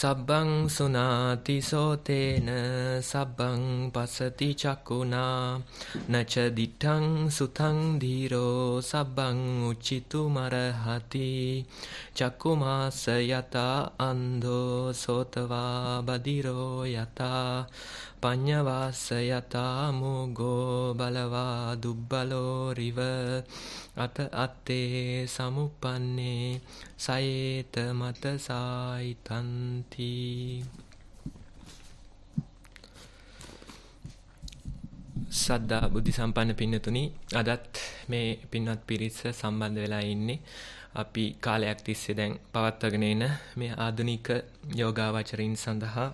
සබ්බං සුනාති සෝතේන සබ්බං පසති චක්කුණා නච දිඨං සුතං ධීරෝ සබ්බං උචිතු මරහති චක්කුමාස යතා අන්ධෝ සෝතවා බදිරෝ යතා පඤ්ඤවාසයතාමෝගෝ බලවා දුබ්බලෝ රිව අත අත්තේ සමුප්පන්නේ සයේත මත සායිතන්ති සද්දා බුද්ධි සම්පන්න පින්නතුනි අදත් මේ පින්වත් පිරිස සම්බන්ධ වෙලා ඉන්නේ අපි කාලයක් තිස්සේ දැන් පවත්වාගෙන එන මේ ආධුනික යෝගාවචරින් සඳහා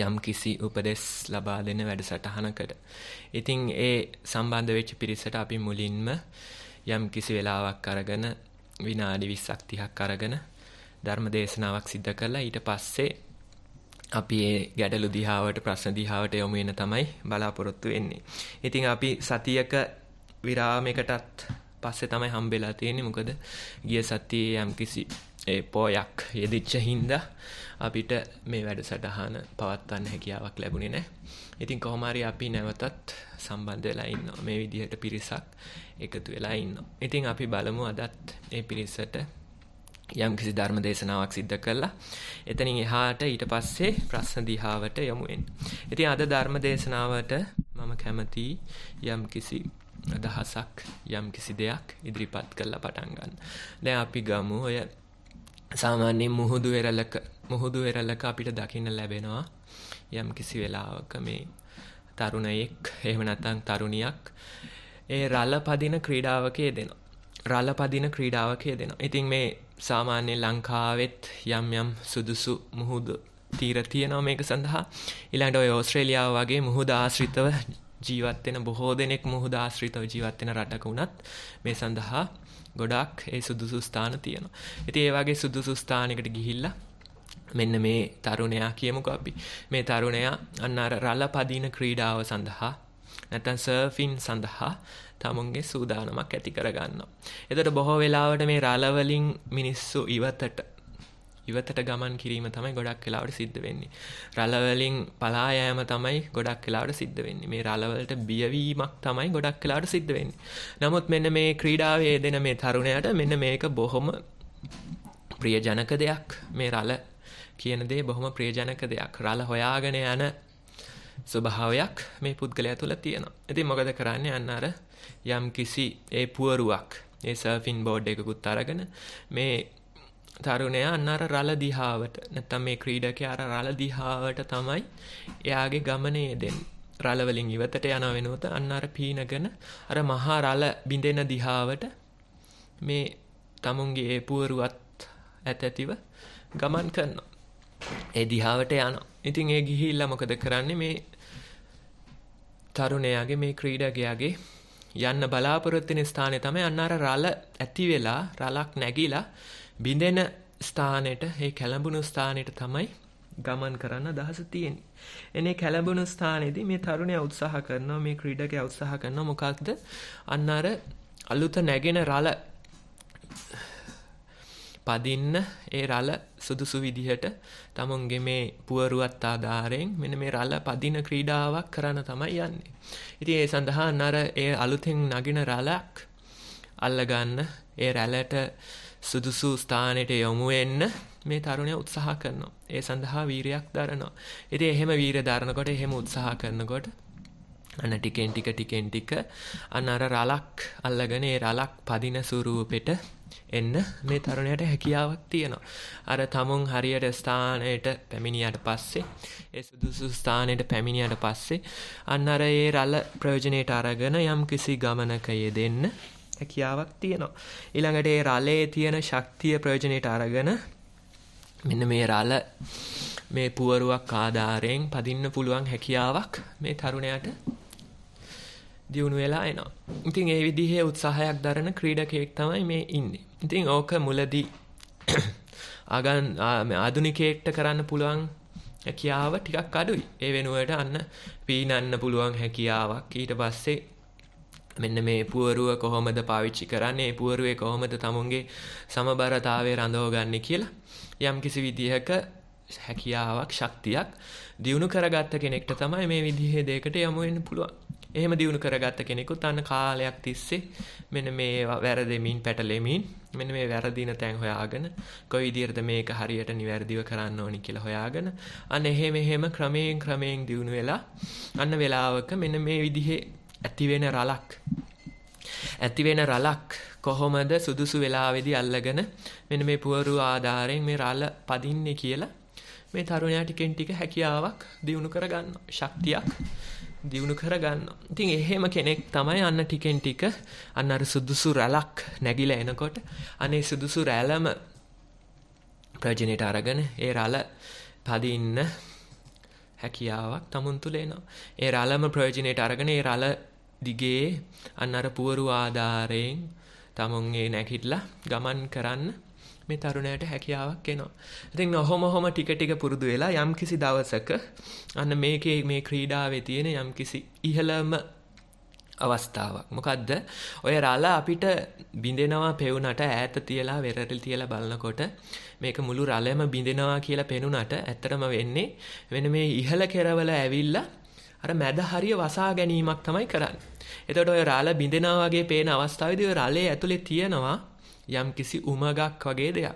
යම් කිසි උපදෙස් ලබා දෙන වැඩසටහනකට. ඉතින් ඒ සම්බන්ධ වෙච්ච පිරිසට අපි මුලින්ම යම් කිසි වෙලාවක් අරගෙන විනාඩි 20ක් 30ක් අරගෙන ධර්ම දේශනාවක් සිද්ධ කළා. ඊට පස්සේ අපි ඒ ගැටලු දිහාවට ප්‍රශ්න දිහාවට යොමු වෙන තමයි බලාපොරොත්තු වෙන්නේ. ඉතින් අපි සතියක විරාමයකටත් පස්සේ තමයි හම්බෙලා තියෙන්නේ. මොකද ගිය සතියේ යම්කිසි ඒ පොයක් යෙදිච්ච හින්දා අපිට මේ වැඩසටහන පවත්වන්න හැකියාවක් ලැබුණේ නැහැ. ඉතින් කොහොම හරි අපි නැවතත් සම්බන්ධ වෙලා ඉන්නවා. මේ විදිහට පිරිසක් එකතු වෙලා ඉන්නවා. ඉතින් අපි බලමු අදත් මේ පිරිසට යම් කිසි ධර්ම දේශනාවක් සිද්ධ කළා. එතනින් එහාට ඊට පස්සේ ප්‍රශ්න දිහාවට යමු වෙන. ඉතින් අද ධර්ම දේශනාවට මම කැමති යම් කිසි අදහසක් යම් කිසි දෙයක් ඉදිරිපත් කරලා පටන් ගන්න. දැන් අපි ගමු ඔය සාමාන්‍යයෙන් මුහුදු වෙරළක මුහුදු වෙරල්ලක අපිට දකින්න ලැබෙනවා යම් කිසි වෙලාවක මේ තරුණයෙක් එහෙම නැත්නම් තරුණියක් ඒ රල පදින ක්‍රීඩාවකයේ දෙනවා. රල පදින ක්‍රීඩාවකයේ දෙනවා. ඉතින් මේ සාමාන්‍ය ලංකාවෙත් යම් යම් සුදුසු මුහුදු තීර තියෙනවා මේක සඳහා. ඊළඟට ඔය ඕස්ට්‍රේලියාව වගේ මුහුද ආශ්‍රිතව ජීවත් වෙන බොහෝ දෙනෙක් මුහුද ආශ්‍රිතව ජීවත් වෙන රටක වුණත් මේ සඳහා ගොඩක් ඒ සුදුසු ස්ථාන තියෙනවා. ඉතින් ඒ වගේ සුදුසු ස්ථානයකට ගිහිල්ලා මෙන්න මේ තරුණයා කියමුක අපි මේ තරුණයා අන්න අර රළ පදින ක්‍රීඩාව සඳහා නැත්නම් සර්ෆින් සඳහා තමුන්ගේ සූදානමක් ඇති කරගන්නවා. එතකොට බොහෝ වෙලාවට මේ රළ වලින් මිනිස්සු ඉවතට ඉවතට ගමන් කිරීම තමයි ගොඩක් වෙලාවට සිද්ධ වෙන්නේ. රළවලින් පලා යෑම තමයි ගොඩක් වෙලාවට සිද්ධ වෙන්නේ. මේ රළවලට බියවීමක් තමයි ගොඩක් වෙලාවට සිද්ධ වෙන්නේ. නමුත් මෙන්න මේ ක්‍රීඩාවේ යෙදෙන මේ තරුණයාට මෙන්න මේක බොහොම ප්‍රියජනක දෙයක්. මේ රළ කියන දේ බොහොම ප්‍රියජනක දෙයක්. රළ හොයාගෙන යන ස්වභාවයක් මේ පුද්ගලයා තුළ තියෙනවා. ඉතින් මොකද කරන්නේ? අන්න අර යම් කිසි ඒ පුවරුවක්, ඒ සර්ෆින් බෝඩ් එකකුත් අරගෙන මේ තරුණයා අන්න අර රළ දිහාවට නැත්නම් මේ ක්‍රීඩකයා අර රළ දිහාවට තමයි එයාගේ ගමනේ දෙන්නේ. රළ වලින් ඉවතට යන වෙනුවට අන්න අර පීනගෙන අර මහා රළ බිඳෙන දිහාවට මේ තමුන්ගේ ඒ පුවරුවත් ඇතැතිව ගමන් කරනවා. ඒ දිහාවට යනවා. ඉතින් ඒ ගිහිල්ලා මොකද කරන්නේ මේ තරුණයාගේ මේ ක්‍රීඩකයාගේ යන්න බලාපොරොත්තු වෙන ස්ථානය තමයි අන්න අර රළ ඇති වෙලා රලක් නැගිලා බිඳෙන ස්ථානෙට ඒ කැළඹුණු ස්ථානෙට තමයි ගමන් කරන්න අදහස තියෙන්නේ. එනේ කැළඹුණු ස්ථානයේදී මේ තරුණයා උත්සාහ කරනවා මේ ක්‍රීඩකයා උත්සාහ කරනවා මොකක්ද? අන්න අර අලුත නැගෙන රළ පදින්න ඒ රල සුදුසු විදිහට තමුන්ගේ මේ පුවරුවත් ආධාරයෙන් මෙන මේ රල පදින ක්‍රීඩාවක් කරන්න තමයි යන්නේ. ඉතින් ඒ සඳහා නර ඒ අලුතෙන් නගින රලක් අල්ලගන්න ඒ රැලට සුදුසු ස්ථානයට යොමුවෙන්න මේ තරුණය උත්සාහ කරනවා. ඒ සඳහා වීරයක් දරනවා. ඉතින් එහෙම වීර දරනකොට එහෙම උත්සාහ කරනකොට අන ටිකෙන් ටික ටිකෙන් ටික අන්න අර රලක් අල්ලගෙන ඒ රලක් පදින ස්වරූපෙට එන්න මේ තරුණයට හැකියාවක් තියෙනවා. අර තමුන් හරියට ස්ථානයට පැමිණියට පස්සේ ඒ සුදුසු ස්ථානයට පැමිණියට පස්සේ අන්න අර ඒ රළ ප්‍රයෝජනයට අරගෙන යම් කිසි ගමනක යෙදෙන්න හැකියාවක් තියෙනවා. ඊළඟට ඒ රළේ තියෙන ශක්තිය ප්‍රයෝජනයට අරගෙන මෙන්න මේ රළ මේ පුවරුවක් ආධාරයෙන් පදින්න පුළුවන් හැකියාවක් මේ තරුණයට දියුණු වෙලා එනවා. ඉතින් ඒ විදිහේ උත්සාහයක් දරන ක්‍රීඩකයෙක් තමයි මේ ඉන්නේ. ඉතින් ඕක මුලදී ආගන් ආධුනිකයෙක්ට කරන්න පුළුවන් හැකියාව ටිකක් අඩුයි. ඒ වෙනුවට අන්න පීනන්න පුළුවන් හැකියාවක් ඊට පස්සේ මෙන්න මේ පුවරුව කොහොමද පාවිච්චි කරන්නේ පුවරුවේ කොහොමද තමුන්ගේ සමබරතාවය රඳෝගන්න කියලා යම් කිසි විදිහක හැකියාවක් ශක්තියක් දියුණු කරගත්ත කෙනෙක්ට තමයි මේ විදිහේ දෙකට යමුවෙන්න පුළුවන් එහෙම දියුණු කරගත්ත කෙනෙකුත් අන්න කාලයක් තිස්සේ මෙන්න මේ වැරදෙමින් පැටලෙමින් මෙන්න මේ වැරදින තැන් හොයාගෙන කොයි විදිහටද මේක හරියට නිවැරදිව කරන්න ඕනි කියලා හොයාගෙන අන්න එහෙම එහෙම ක්‍රමයෙන් ක්‍රමයෙන් දියුණු වෙලා අන්න වෙලාවක මෙන්න මේ විදිහේ ඇතිවෙන රලක් ඇතිවෙන රලක් කොහොමද සුදුසු වෙලාවේදී අල්ලගෙන මෙන්න මේ පුවරු ආධාරයෙන් මේ රල පදින්නේ කියලා මේ තරුණයා ටිකෙන් ටික හැකියාවක් දියුණු කරගන්න ශක්තියක් දියුණු කරගන්නවා. ඉතින් එහෙම කෙනෙක් තමයි අන්න ටිකෙන් ටික අන්න අර සුදුසු රැලක් නැගිලා එනකොට අනේ සුදුසු රැළම ප්‍රජනයට අරගෙන ඒ රැළ පදින්න හැකියාවක් තමුන් තුළ එනවා. ඒ රැළම ප්‍රයෝජනයට අරගෙන ඒ රැළ දිගේ අන්න අර පුවරු ආධාරයෙන් තමුන්ගේ නැගිටලා ගමන් කරන්න මේ තරුණයට හැකියාවක් එනවා. ඉතින් ඔහොම ඔහොම ටික ටික පුරුදු වෙලා යම්කිසි දවසක අන්න මේකේ මේ ක්‍රීඩාවේ තියෙන යම්කිසි ඉහළම අවස්ථාවක්. මොකද්ද? ඔය රළ අපිට බිඳෙනවා පෙවුනට ඈත තියලා වෙරළ තියලා බලනකොට මේක මුළු රළයම බිඳෙනවා කියලා පෙනුනට ඇත්තටම වෙන්නේ වෙන මේ ඉහළ කෙරවල ඇවිල්ලා අර මැද හරිය වසා ගැනීමක් තමයි කරන්නේ. එතකොට ඔය රළ බිඳෙනවා වගේ පේන අවස්ථාවේදී ඔය රළේ ඇතුලේ තියෙනවා යම් කිසි උමගක් වගේ දෙයක්.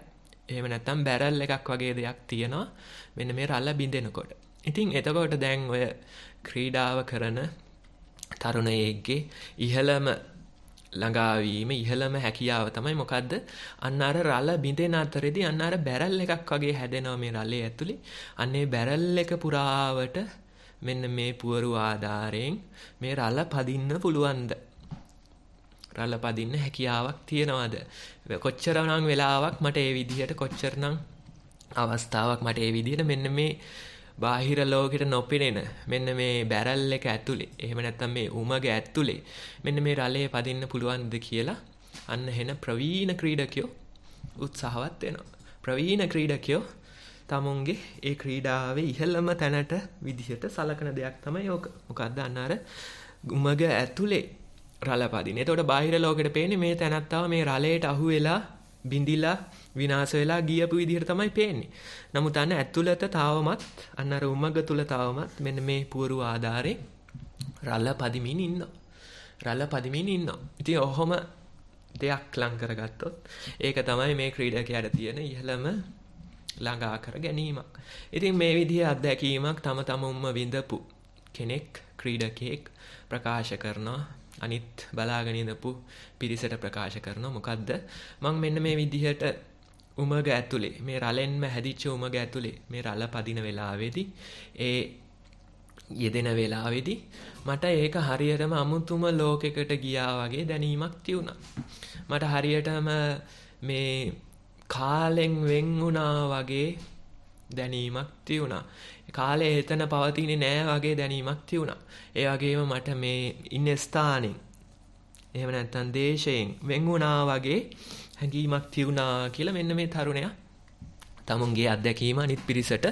එහෙම නැත්තම් බැරල් එකක් වගේ දෙයක් තියෙනවා මෙන්න මේ රල්ල බිඳෙනකොට. ඉතින් එතකොට දැන් ඔය ක්‍රීඩාව කරන තරුණයෙක්ගේ ඉහළම ළඟාවීම ඉහළම හැකියාව තමයි මොකක්ද අන්න අර රල බිඳෙන අතරෙදි අන්න අර බැරල් එකක් වගේ හැදෙනවා මේ රලේ ඇතුළේ අන්නේ බැරල් එක පුරාවට මෙන්න මේ පුවරු ආධාරයෙන් මේ රල පදින්න පුළුවන්ද රළපදින්න හැකියාවක් තියෙනවාද කොච්චරනම් වෙලාවක් මට ඒ විදිහට කොච්චරනම් අවස්ථාවක් මට ඒ විදිහට මෙන්න මේ බාහිර ලෝකෙට නොපෙනෙන මෙන්න මේ බැරල් එක ඇතුළේ එහෙම නැත්තම් මේ උමග ඇතුළේ මෙන්න මේ රලේ පදින්න පුළුවන්ද කියලා අන්න හෙන ප්‍රවීණ ක්‍රීඩකයෝ උත්සාහවත් වෙනවා ප්‍රවීණ ක්‍රීඩකයෝ තමුන්ගේ ඒ ක්‍රීඩාවේ ඉහළම තැනට විදිහට සලකන දෙයක් තමයි යෝක මොකක්ද අන්න අර උමග ඇතුළේ රළපදින. එතකොට බාහිර ලෝකෙට පේන්නේ මේ තැනත්තාව මේ රළයට අහු වෙලා බිඳිලා විනාශ වෙලා ගියපු විදිහට තමයි පේන්නේ. නමුත් අන්න ඇතුළත තාවමත් අන්න අර උමග තුල තාවමත් මෙන්න මේ පුවරු ආධාරේ රළපදිමින් ඉන්නවා. රළපදිමින් ඉන්නවා. ඉතින් ඔහොම දෙයක් ලං කරගත්තොත් ඒක තමයි මේ ක්‍රීඩකයාට තියෙන ඉහළම ළඟා කර ගැනීමක්. ඉතින් මේ විදිහේ අත්දැකීමක් තම තමුන්ම විඳපු කෙනෙක් ක්‍රීඩකයෙක් ප්‍රකාශ කරනවා අනිත් බලාගෙන ඉඳපු පිරිසට ප්‍රකාශ කරනවා මොකද්ද මං මෙන්න මේ විදිහට උමග ඇතුලේ මේ රලෙන්ම හැදිච්ච උමග ඇතුලේ මේ රළ පදින වෙලාවේදී ඒ යෙදෙන වෙලාවේදී මට ඒක හරියටම අමුතුම ලෝකෙකට ගියා වගේ දැනීමක් තියුණා මට හරියටම මේ කාලෙන් වෙන් වුණා වගේ දැනීමක් තියුණා කාලය එතන පවතින්නේ නෑ වගේ දැනීමක් තියුණා. ඒ වගේම මට මේ ඉන්න ස්ථානෙන් එහෙම නැත්නම් දේශයෙන් වෙන් වුණා වගේ හැඟීමක් තියුණා කියලා මෙන්න මේ තරුණයා තමුන්ගේ අත්දැකීම අනිත් පිරිසට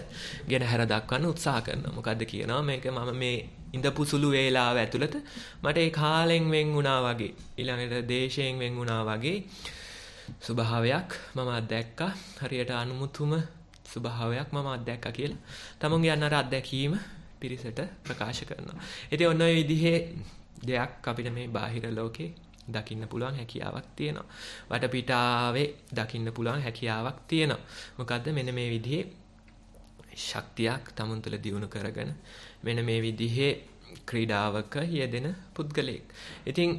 ගෙනහැර දක්වන්න උත්සාහ කරනවා. මොකද්ද කියනවා මේක මම මේ ඉඳපු සුළු වේලාව ඇතුළත මට ඒ කාලෙන් වෙන් වුණා වගේ ඊළඟට දේශයෙන් වෙන් වුණා වගේ ස්වභාවයක් මම අත්දැක්කා. හරියට අනුමුතුම ස්වභාවයක් මම අත්දැක්කා කියලා තමන්ගේ අන්නර අත්දැකීම පිරිසට ප්‍රකාශ කරනවා. ඉතින් ඔන්න ඔය විදිහේ දෙයක් අපිට මේ බාහිර ලෝකේ දකින්න පුළුවන් හැකියාවක් තියෙනවා. වටපිටාවේ දකින්න පුළුවන් හැකියාවක් තියෙනවා. මොකද්ද මෙන්න මේ විදිහේ ශක්තියක් තමන් තුළ දියුණු කරගෙන මෙන්න මේ විදිහේ ක්‍රීඩාවක යෙදෙන පුද්ගලයෙක්. ඉතින්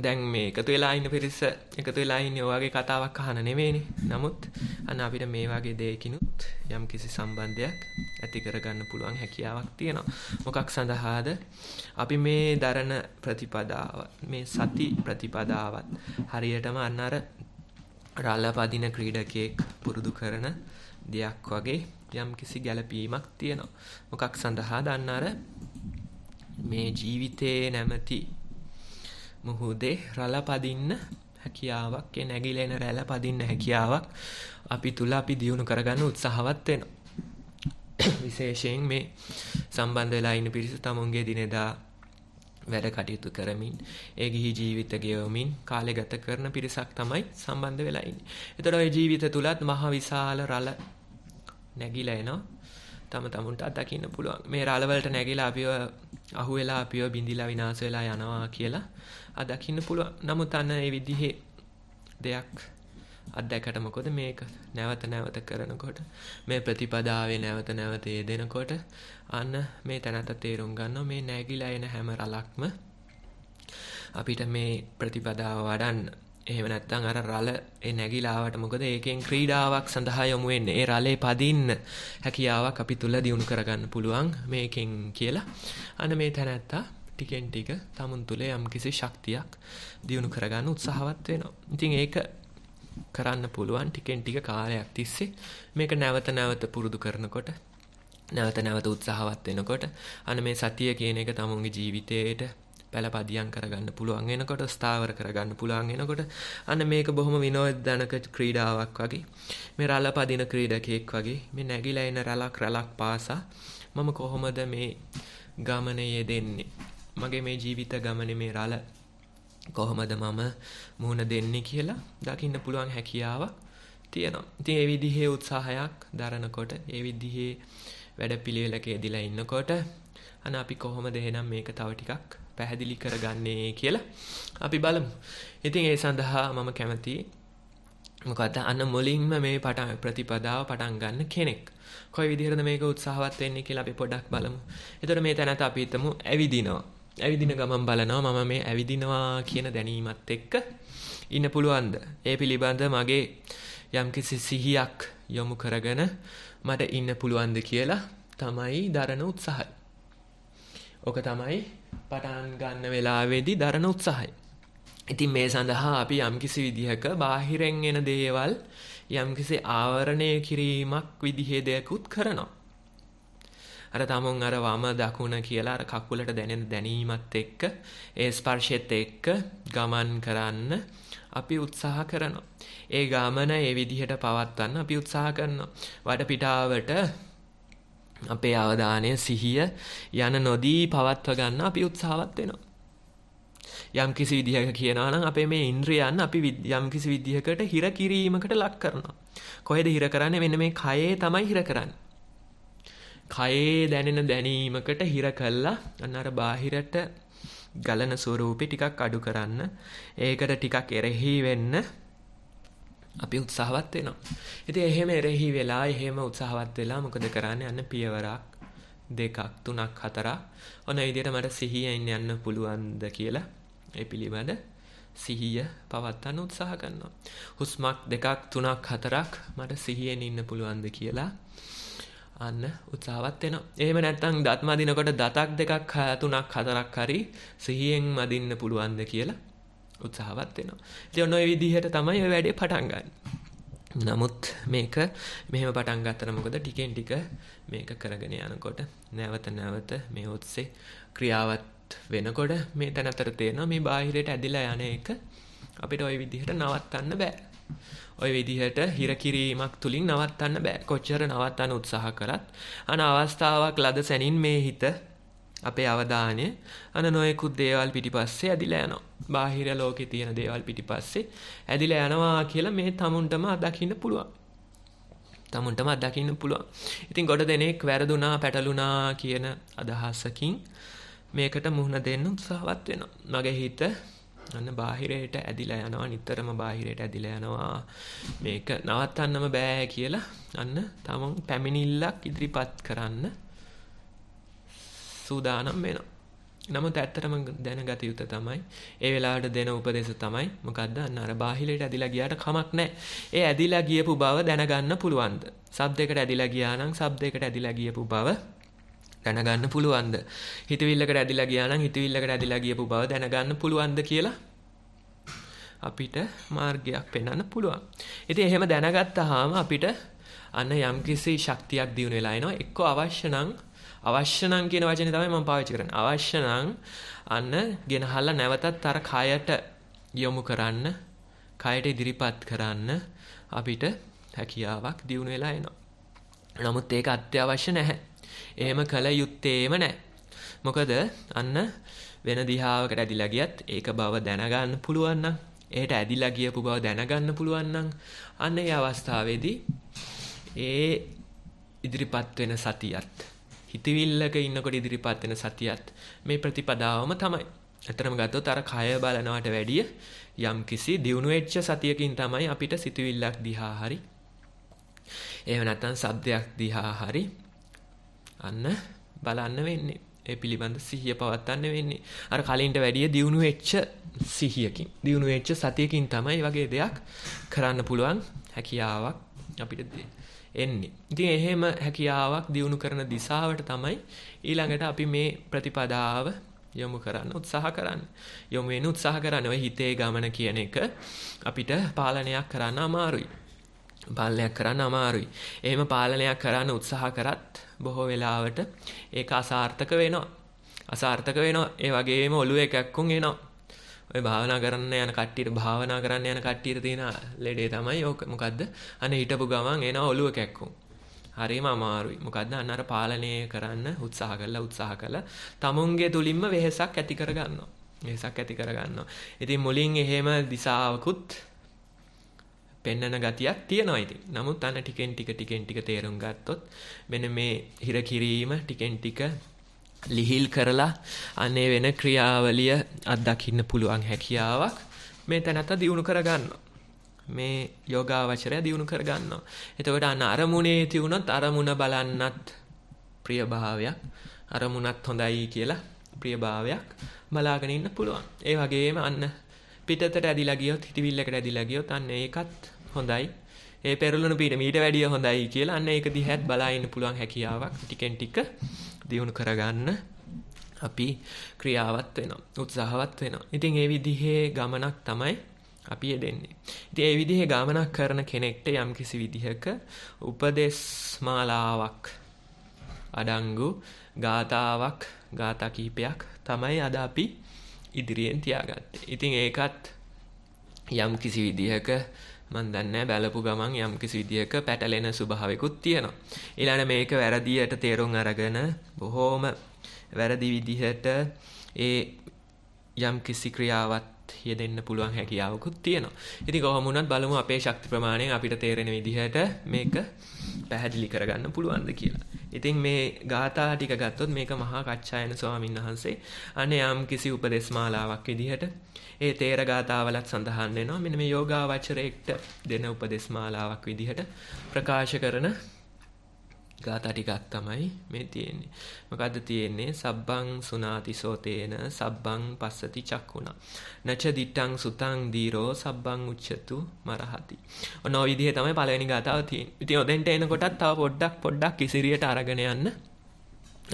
දැන් මේ එකතු වෙලා ඉන්න පිරිස එකතු වෙලා ඉන්නේ ඔයගේ කතාවක් අහන නෙමෙයිනේ. නමුත් අන්න අපිට මේ වගේ දෙයකිනුත් යම් කිසි සම්බන්ධයක් ඇති කරගන්න පුළුවන් හැකියාවක් තියෙනවා. මොකක් සඳහාද? අපි මේ දරන ප්‍රතිපදාව, මේ සති ප්‍රතිපදාවත් හරියටම අන්න අර රළපදින ක්‍රීඩකයෙක් පුරුදු කරන දෙයක් වගේ යම් කිසි ගැළපීමක් තියෙනවා. මොකක් සඳහාද? අන්න අර මේ ජීවිතේ නැමැති මුහුදේ රල පදින්න හැකියාවක් නැගිලෙන රැල පදින්න හැකියාවක් අපි තුළ අපි දියුණු කරගන්න උත්සාහවත් වෙනවා විශේෂයෙන් මේ සම්බන්ධ වෙලා ඉන්න පිරිස තමුන්ගේ දිනෙදා වැඩ කටයුතු කරමින් ඒ ගිහි ජීවිත ගෙවමින් කාලය ගත කරන පිරිසක් තමයි සම්බන්ධ වෙලා ඉන්නේ. එතකොට ওই ජීවිත තුලත් මහ විශාල රළ නැగిලා එනවා. තම තමුන්ට අත්දකින්න පුළුවන්. මේ රළ වලට නැగిලා අපිව අහු වෙලා අපිව බිඳිලා විනාශ වෙලා යනවා කියලා අදකින්න පුළුවන් නමුත් අන්න ඒ විදිහේ දෙයක් අත්දැකට මොකද මේක නැවත නැවත කරනකොට මේ ප්‍රතිපදාවේ නැවත නැවත යෙදෙනකොට අන්න මේ තැනට තේරුම් ගන්න මේ නැගිලා එන හැම රලක්ම අපිට මේ ප්‍රතිපදාව වඩන්න එහෙම නැත්නම් අර රල ඒ නැගිලාවට මොකද ඒකෙන් ක්‍රීඩාවක් සඳහා යොමු වෙන්නේ ඒ රලේ පදින්න හැකියාවක් අපි තුල දිනු කරගන්න පුළුවන් මේකෙන් කියලා අන්න මේ තැනත්තා ටිකෙන් ටික තමන් තුළ යම්කිසි ශක්තියක් දියුණු කරගන්න උත්සාහවත් වෙනවා. ඉතින් ඒක කරන්න පුළුවන් ටිකෙන් ටික කාලයක් තිස්සේ මේක නැවත නැවත පුරුදු කරනකොට නැවත නැවත උත්සාහවත් වෙනකොට අන මේ සතිය කියන එක තමුන්ගේ ජීවිතයට පැලපදියම් කරගන්න පුළුවන් වෙනකොට ස්ථාවර කරගන්න පුළුවන් වෙනකොට අන්න මේක බොහොම විනෝදනක ක්‍රීඩාවක් වගේ මේ රළ පදින ක්‍රීඩකයෙක් වගේ මේ නැගිලා එන රළක් රළක් පාසා මම කොහොමද මේ ගමනේ යෙදෙන්නේ මගේ මේ ජීවිත ගමනේ මේ රළ කොහොමද මම මුහුණ දෙන්නේ කියලා දකින්න පුළුවන් හැකියාවක් තියෙනවා. ඉතින් ඒ විදිහේ උත්සාහයක් දරනකොට ඒ විදිහේ වැඩ පිළිවෙලක යෙදලා ඉන්නකොට අන අපි කොහොමද එහෙනම් මේක තව ටිකක් පැහැදිලි කරගන්නේ කියලා අපි බලමු. ඉතින් ඒ සඳහා මම කැමති මොකද අන්න මුලින්ම මේ පට ප්‍රතිපදාව පටන් ගන්න කෙනෙක්. කොයි විදිහටද මේක උත්සාහවත් වෙන්නේ කියලා අපි පොඩ්ඩක් බලමු. එතකොට මේ තැනත් අපි හිතමු ඇවිදිනවා. ඇවිදින ගමන් බලනවා මම මේ ඇවිදිනවා කියන දැනීමත් එක්ක ඉන්න පුළුවන්ද ඒ පිළිබඳ මගේ යම්කිසි සිහියක් යොමු කරගෙන මට ඉන්න පුළුවන්ද කියලා තමයි දරන උත්සාහය. ඕක තමයි පටන් ගන්න වෙලාවේදී දරන උත්සාහය. ඉතින් මේ සඳහා අපි යම්කිසි විදිහක බාහිරෙන් එන දේවල් යම්කිසි ආවරණය කිරීමක් විදිහේ දෙයකුත් කරනවා. අර තමන් අර වම දකුණ කියලා අර කකුලට දැනෙන දැනීමත් එක්ක ඒ ස්පර්ශෙත් එක්ක ගමන් කරන්න අපි උත්සාහ කරනවා. ඒ ගමන ඒ විදිහට පවත්වන්න අපි උත්සාහ කරනවා. වටපිටාවට අපේ අවධානය සිහිය යන නොදී පවත්ව ගන්න අපි උත්සාහවත් වෙනවා. යම් කිසි විදිහක කියනවා නම් අපේ මේ ඉන්ද්‍රියන් අපි යම් කිසි විදිහකට හිර කිරීමකට ලක් කරනවා. කොහෙද හිර කරන්නේ? මෙන්න මේ කයේ තමයි හිර කරන්නේ. කයේ දැනෙන දැනීමකට හිර කල්ලා අන්න අර බාහිරට ගලන ස්වරූපි ටිකක් අඩු කරන්න ඒකට ටිකක් එරෙහි වෙන්න අපි උත්සාහවත් වෙනවා. ඉතින් එහෙම එරෙහි වෙලා එහෙම උත්සාහවත් වෙලා මොකද කරන්නේ? අන්න පියවරක් දෙකක් තුනක් හතරක් ඔන විදිහට මට සිහියෙන් යන්න පුළුවන්ද කියලා ඒ පිළිබඳ සිහිය පවත්වන්න උත්සාහ කරනවා. හුස්මක් දෙකක් තුනක් හතරක් මට සිහියෙන් ඉන්න පුළුවන්ද කියලා අන්න උත්සාවත් වෙන ඒම නැත්තං දත් මදිනකොට දතක් දෙකක් තුනක් හතරක් හරි සිහියෙන් මදින්න පුළුවන්ද කියලා උත්සාහවත් වෙනවා ඉතින් ඔන්න ඔය විදිහට තමයි ඔය වැඩේ පටන් ගන්න නමුත් මේක මෙහෙම පටන් ගත්තට මොකද ටිකෙන් ටික මේක කරගෙන යනකොට නැවත නැවත මේ ඔස්සේ ක්‍රියාවත් වෙනකොට මේ තැනතර තේනවා මේ බාහිරයට ඇදිලා යන එක අපිට ওই විදිහට නවත්තන්න බෑ ওই විදිහට හිරකිරීමක් තුලින් නවත්තන්න බෑ. කොච්චර නවත්තන්න උත්සාහ කරත් අන අවස්ථාවක් ලද සැනින් මේ හිත අපේ අවධානය අන නොයෙකුත් දේවල් පිටිපස්සේ ඇදිලා යනවා. බාහිර ලෝකේ තියෙන දේවල් පිටිපස්සේ ඇදිලා යනවා කියලා මේ තමුන්ටම අදකින්න පුළුවන්. තමුන්ටම අදකින්න පුළුවන්. ඉතින් ගොඩ දෙනෙක් වැරදුනා පැටලුනා කියන අදහසකින් මේකට මුහුණ දෙන්න උත්සාහවත් වෙනවා. මගේ හිත අන්න බාහිරයට ඇදිලා යනවා නිතරම බාහිරයට ඇදිලා යනවා මේක නවත්තන්නම බෑ කියලා අන්න තමන් පැමිණිල්ලක් ඉදිරිපත් කරන්න සූදානම් වෙනවා. නමුත් ඇත්තටම දැනගත යුතු තමයි ඒ වෙලාවට දෙන උපදේශ තමයි මොකද්ද අන්න අර බාහිරයට ඇදිලා ගියාට කමක් නැහැ. ඒ ඇදිලා ගියපු බව දැනගන්න පුළුවන්ද? සබ් දෙකට ඇදිලා ගියා නම් සබ් දෙකට ඇදිලා ගියපු බව දැනගන්න පුළුවන්ද හිතවිල්ලකට ඇදිලා ගියා නම් හිතවිල්ලකට ඇදිලා ගියපු බව දැනගන්න පුළුවන්ද කියලා අපිට මාර්ගයක් පෙන්වන්න පුළුවන්. ඉතින් එහෙම දැනගත්තාම අපිට අන්න යම්කිසි ශක්තියක් දිනු වෙලා එනවා. එක්ක අවශ්‍ය නම් අවශ්‍ය නම් කියන වචනේ තමයි මම පාවිච්චි කරන්නේ. අවශ්‍ය නම් අන්න ගෙනහල්ලා නැවතත් අර කයට යොමු කරන්න, කයට ඉදිරිපත් කරන්න අපිට හැකියාවක් දිනු වෙලා එනවා. නමුත් ඒක අත්‍යවශ්‍ය නැහැ. එහෙම කළ යුත්තේම නෑ. මොකද අන්න වෙන දිහාාවකට ඇදිලා ගියත් ඒක බව දැනගන්න පුළුවන් නම් ඒට ඇදිලා ගියපු බව දැනගන්න පුළුවන් නම් අන්න ඒ අවස්ථාවේදී ඒ ඉදිරිපත් වෙන සතියත් හිතවිල්ලක ඉන්නකොට ඉදිරිපත් වෙන සතියත් මේ ප්‍රතිපදාවම තමයි. ඇතරම ගත්තොත් අර කය බලනවට වැඩිය යම් කිසි දියුණු වෙච්ච සතියකින් තමයි අපිට සිතුවිල්ලක් දිහා හරි එහෙම නැත්නම් සබ්දයක් දිහා හරි අන්න බලන්න වෙන්නේ ඒ පිළිබඳ සිහිය පවත්වන්න වෙන්නේ අර කලින්ට වැඩිය දියුණු වෙච්ච සිහියකින් දියුණු වෙච්ච සතියකින් තමයි වගේ දෙයක් කරන්න පුළුවන් හැකියාවක් අපිට එන්නේ ඉතින් එහෙම හැකියාවක් දියුණු කරන දිශාවට තමයි ඊළඟට අපි මේ ප්‍රතිපදාව යොමු කරන්න උත්සාහ කරන්න යොමු වෙන උත්සාහ කරන්න ඔය හිතේ ගමන කියන එක අපිට පාලනයක් කරන්න අමාරුයි පාලනයක් කරන්න අමාරුයි. එහෙම පාලනයක් කරන්න උත්සාහ කරත් බොහෝ වෙලාවට ඒක අසාර්ථක වෙනවා. අසාර්ථක වෙනවා. ඒ වගේම ඔළුව එකක්කුන් එනවා. ඔය භාවනා කරන්න යන කට්ටියට භාවනා කරන්න යන කට්ටියට තියෙන ලෙඩේ තමයි ඕක. මොකද්ද? අනේ හිටපු ගමන් එන ඔළුව කැක්කුම්. හරිම අමාරුයි. මොකද්ද? අන්න අර පාලනය කරන්න උත්සාහ කළා උත්සාහ කළා. තමුන්ගේ තුලින්ම වෙහසක් ඇති කරගන්නවා. වෙහසක් ඇති කරගන්නවා. ඉතින් මුලින් එහෙම දිසාවකුත් පෙන්නන ගතියක් තියෙනවා ඉතින්. නමුත් අන්න ටිකෙන් ටික ටිකෙන් ටික තේරුම් ගත්තොත් මෙන්න මේ හිර කිරීම ටිකෙන් ටික ලිහිල් කරලා අනේ වෙන ක්‍රියාවලිය අත්දකින්න පුළුවන් හැකියාවක් මේ තැනත්තා දියුණු කරගන්නවා. මේ යෝගාවචරය දියුණු කරගන්නවා. එතකොට අන්න අරමුණේ තියුණොත් අරමුණ බලන්නත් ප්‍රියභාවයක් අරමුණත් හොඳයි කියලා ප්‍රියභාවයක් බලාගෙන ඉන්න පුළුවන්. ඒ වගේම අන්න පිටතට ඇදිලා ගියොත් හිතවිල්ලකට ඇදිලා ගියොත් අන්න ඒකත් හොඳයි. ඒ පෙරළුණු පීට මීට වැඩිය හොඳයි කියලා අන්න ඒක දිහත් බලා ඉන්න පුළුවන් හැකියාවක් ටිකෙන් ටික දියුණු කරගන්න අපි ක්‍රියාවත් වෙනවා. උත්සාහවත් වෙනවා. ඉතින් ඒ විදිහේ ගමනක් තමයි අපි යෙදෙන්නේ. ඉතින් ඒ විදිහේ ගමනක් කරන කෙනෙක්ට යම්කිසි විදිහක උපදේශ මාලාවක් අඩංගු ගාතාවක් ගාථා කීපයක් තමයි අද අපි ඉදිරියෙන් තියාගත්තේ. ඉතින් ඒකත් යම් කිසි විදිහක මන් දන්නේ බැලපු ගමන් යම් කිසි විදියක පැටලෙන ස්වභාවිකුත් තියෙනවා. ඊළඟ මේක වැරදියට තේරුම් අරගෙන බොහොම වැරදි විදිහට ඒ යම් කිසි ක්‍රියාවත් යෙදෙන්න පුළුවන් හැකියාවකුත් තියෙනවා. ඉතින් කොහොම වුණත් බලමු අපේ ශක්ති ප්‍රමාණයෙන් අපිට තේරෙන විදිහට මේක පැහැදිලි කරගන්න පුළුවන්ද කියලා. ඉතින් මේ ගාථා ටික ගත්තොත් මේක මහා කච්චායන ස්වාමීන් වහන්සේ අනේ යම් කිසි උපදේශ මාලාවක් විදිහට ඒ තේර ගාථාවලත් සඳහන් වෙනවා. මෙන්න මේ යෝගාවචරයේට දෙන උපදේශ මාලාවක් විදිහට ප්‍රකාශ කරන ගාථා ටිකක් තමයි මේ තියෙන්නේ. මොකද්ද තියෙන්නේ? සබ්බං සුනාති සෝතේන සබ්බං පස්සති චක්කුණා. නච දිට්ඨං සුතං දීරෝ සබ්බං උච්චතු මරහති. ඔන්න ඔය විදිහේ තමයි පළවෙනි ගාතාව තියෙන්නේ. ඉතින් ඔතෙන්ට එනකොටත් තව පොඩ්ඩක් පොඩ්ඩක් ඉසිරියට අරගෙන යන්න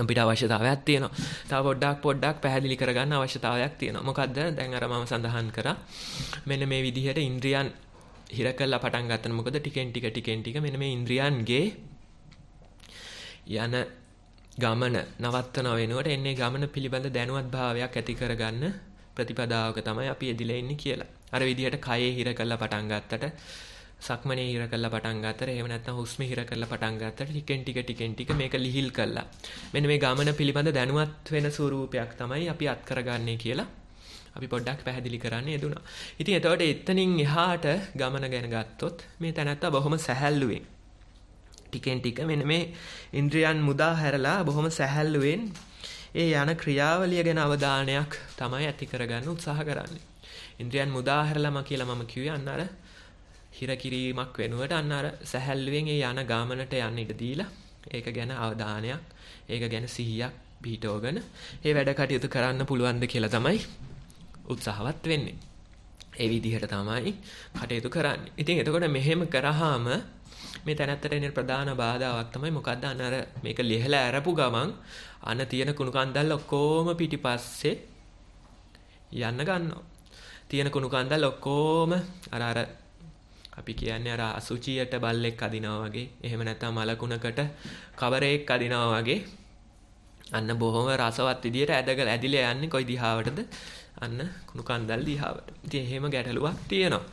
අපිට අවශ්‍යතාවයක් තියෙනවා. තව පොඩ්ඩක් පොඩ්ඩක් පැහැදිලි කරගන්න අවශ්‍යතාවයක් තියෙනවා. මොකද්ද? දැන් අර මම සඳහන් කරා මෙන්න මේ විදිහට ඉන්ද්‍රියන් හිර කළා පටන් ගන්න මොකද ටිකෙන් ටික ටිකෙන් ටික මෙන්න මේ ඉන්ද්‍රියන්ගේ යන ගමන නවත්තන වෙනුවට එන්නේ ගමන පිළිබඳ දැනුවත් භාවයක් ඇති කරගන්න ප්‍රතිපදාවක තමයි අපි එදිලා ඉන්නේ කියලා. අර විදිහට කයේ හිර කරලා පටන් ගත්තට සක්මනේ හිර කරලා පටන් ගත්තට එහෙම නැත්නම් හුස්ම හිර කරලා පටන් ගත්තට ටිකෙන් ටික ටිකෙන් ටික මේක ලිහිල් කළා. මෙන්න මේ ගමන පිළිබඳ දැනුවත් වෙන ස්වරූපයක් තමයි අපි අත් කරගන්නේ කියලා අපි පොඩ්ඩක් පැහැදිලි කරන්න යෙදුණා. ඉතින් එතකොට එතනින් එහාට ගමන ගැන ගත්තොත් මේ තැනත්තා බොහොම සැහැල්ලුවෙන් ටිකෙන් ටික මෙන්න මේ ඉන්ද්‍රියන් මුදා හැරලා බොහොම සැහැල්ලුවෙන් ඒ යන ක්‍රියාවලිය ගැන අවධානයක් තමයි ඇති කරගන්න උත්සාහ කරන්නේ. ඉන්ද්‍රියන් මුදා හැරලාම කියලා මම කිව්වේ අන්න අර හිර කිරීමක් වෙනුවට අන්න අර සැහැල්ලුවෙන් ඒ යන ගාමනට යන්න ඉඩ දීලා ඒක ගැන අවධානයක් ඒක ගැන සිහියක් පිහිටෝගෙන ඒ වැඩ කටයුතු කරන්න පුළුවන්ද කියලා තමයි උත්සාහවත් වෙන්නේ. ඒ විදිහට තමයි කටයුතු කරන්නේ. ඉතින් එතකොට මෙහෙම කරාම මේ තැනැත්තට එන ප්‍රධාන බාධාවක් තමයි මොකද්ද අර මේක ලිහලා ඇරපු ගමන් අන තියෙන කුණු කන්දල් ඔක්කොම පිටිපස්සේ යන්න ගන්නවා. තියෙන කුණු කන්දල් ඔක්කොම අර අර අපි කියන්නේ අර අසුචියට බල්ලෙක් අදිනවා වගේ එහෙම නැත්නම් මලකුණකට කවරේක් අදිනවා වගේ අන්න බොහොම රසවත් විදියට ඇදගල ඇදිලා යන්නේ කොයි දිහාවටද අන්න කුණු කන්දල් දිහාවට. ඉතින් එහෙම ගැටලුවක් තියෙනවා.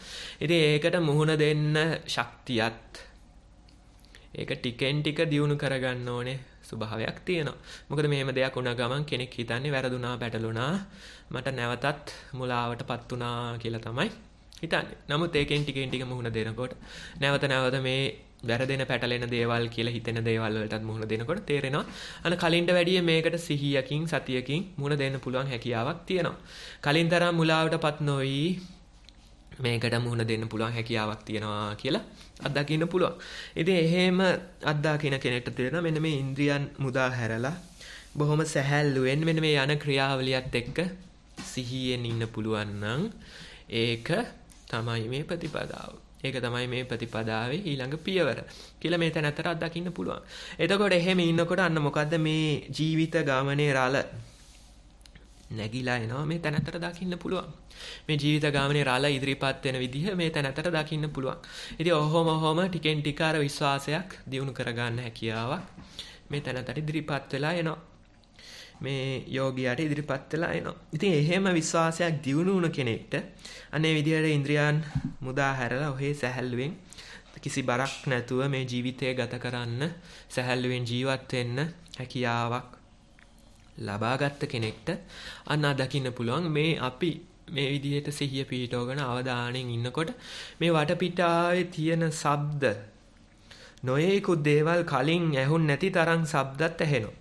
ඉතින් ඒකට මුහුණ දෙන්න ශක්තියත් ඒක ටිකෙන් ටික දියුණු කරගන්න ඕනේ ස්වභාවයක් තියෙනවා. මොකද මෙහෙම දෙයක් වුණ ගමන් කෙනෙක් හිතන්නේ වැරදුනා පැටලුණා මට නැවතත් මුලාවටපත් වුණා කියලා තමයි හිතන්නේ. නමුත් ඒකෙන් ටිකෙන් ටික මුහුණ දෙනකොට නැවත නැවත මේ වැරදෙන පැටලෙන දේවල් කියලා හිතෙන දේවල් වලටත් මුහුණ දෙනකොට තේරෙනවා අන කලින්ට වැඩිය මේකට සිහියකින් සතියකින් මුහුණ දෙන්න පුළුවන් හැකියාවක් තියෙනවා. කලින් තරම් මුලාවටපත් නොවි මේකට මුහුණ දෙන්න පුළුවන් හැකියාවක් තියෙනවා කියලා අත්දකින්න පුළුවන්. ඉතින් එහෙම අත්දකින්න කෙනෙක්ට තේරෙනවා මෙන්න මේ ඉන්ද්‍රියන් මුදා හැරලා බොහොම සැහැල්ලුවෙන් මෙන්න මේ යන ක්‍රියාවලියත් එක්ක සිහියෙන් ඉන්න පුළුවන් නම් ඒක තමයි මේ ප්‍රතිපදාව. ඒක තමයි මේ ප්‍රතිපදාවේ ඊළඟ පියවර කියලා මේ තැනතර අත්දකින්න පුළුවන්. එතකොට එහෙම ඉන්නකොට අන්න මොකද්ද මේ ජීවිත ගමනේ රළ නැగిලා එනවා මේ තැනතර දකින්න පුළුවන්. මේ ජීවිත ගාමනේ රාලා ඉදිරිපත් වෙන විදිහ මේ තැනතර දකින්න පුළුවන්. ඉතින් ඔහොම ඔහොම ටිකෙන් ටික අර විශ්වාසයක් දියුණු කරගන්න හැකියාවක් මේ තැනතර ඉදිරිපත් වෙලා එනවා. මේ යෝගියාට ඉදිරිපත් වෙලා එනවා. ඉතින් එහෙම විශ්වාසයක් දියුණු වුණ කෙනෙක්ට අනේ විදිහට ඉන්ද්‍රියන් මුදා හැරලා ඔහේ සැහැල්ලුවෙන් කිසි බරක් නැතුව මේ ජීවිතය ගත කරන්න සැහැල්ලුවෙන් ජීවත් වෙන්න හැකියාවක් ලබාගත් කෙනෙක්ට අන්න අදකින්න පුළුවන් මේ අපි මේ විදිහට සිහිය පිහිටවගෙන අවධානයෙන් ඉන්නකොට මේ වටපිටාවේ තියෙන ශබ්ද නොයේකුත් දේවල් කලින් ඇහුන් නැති තරම් ශබ්දත් ඇහෙනවා.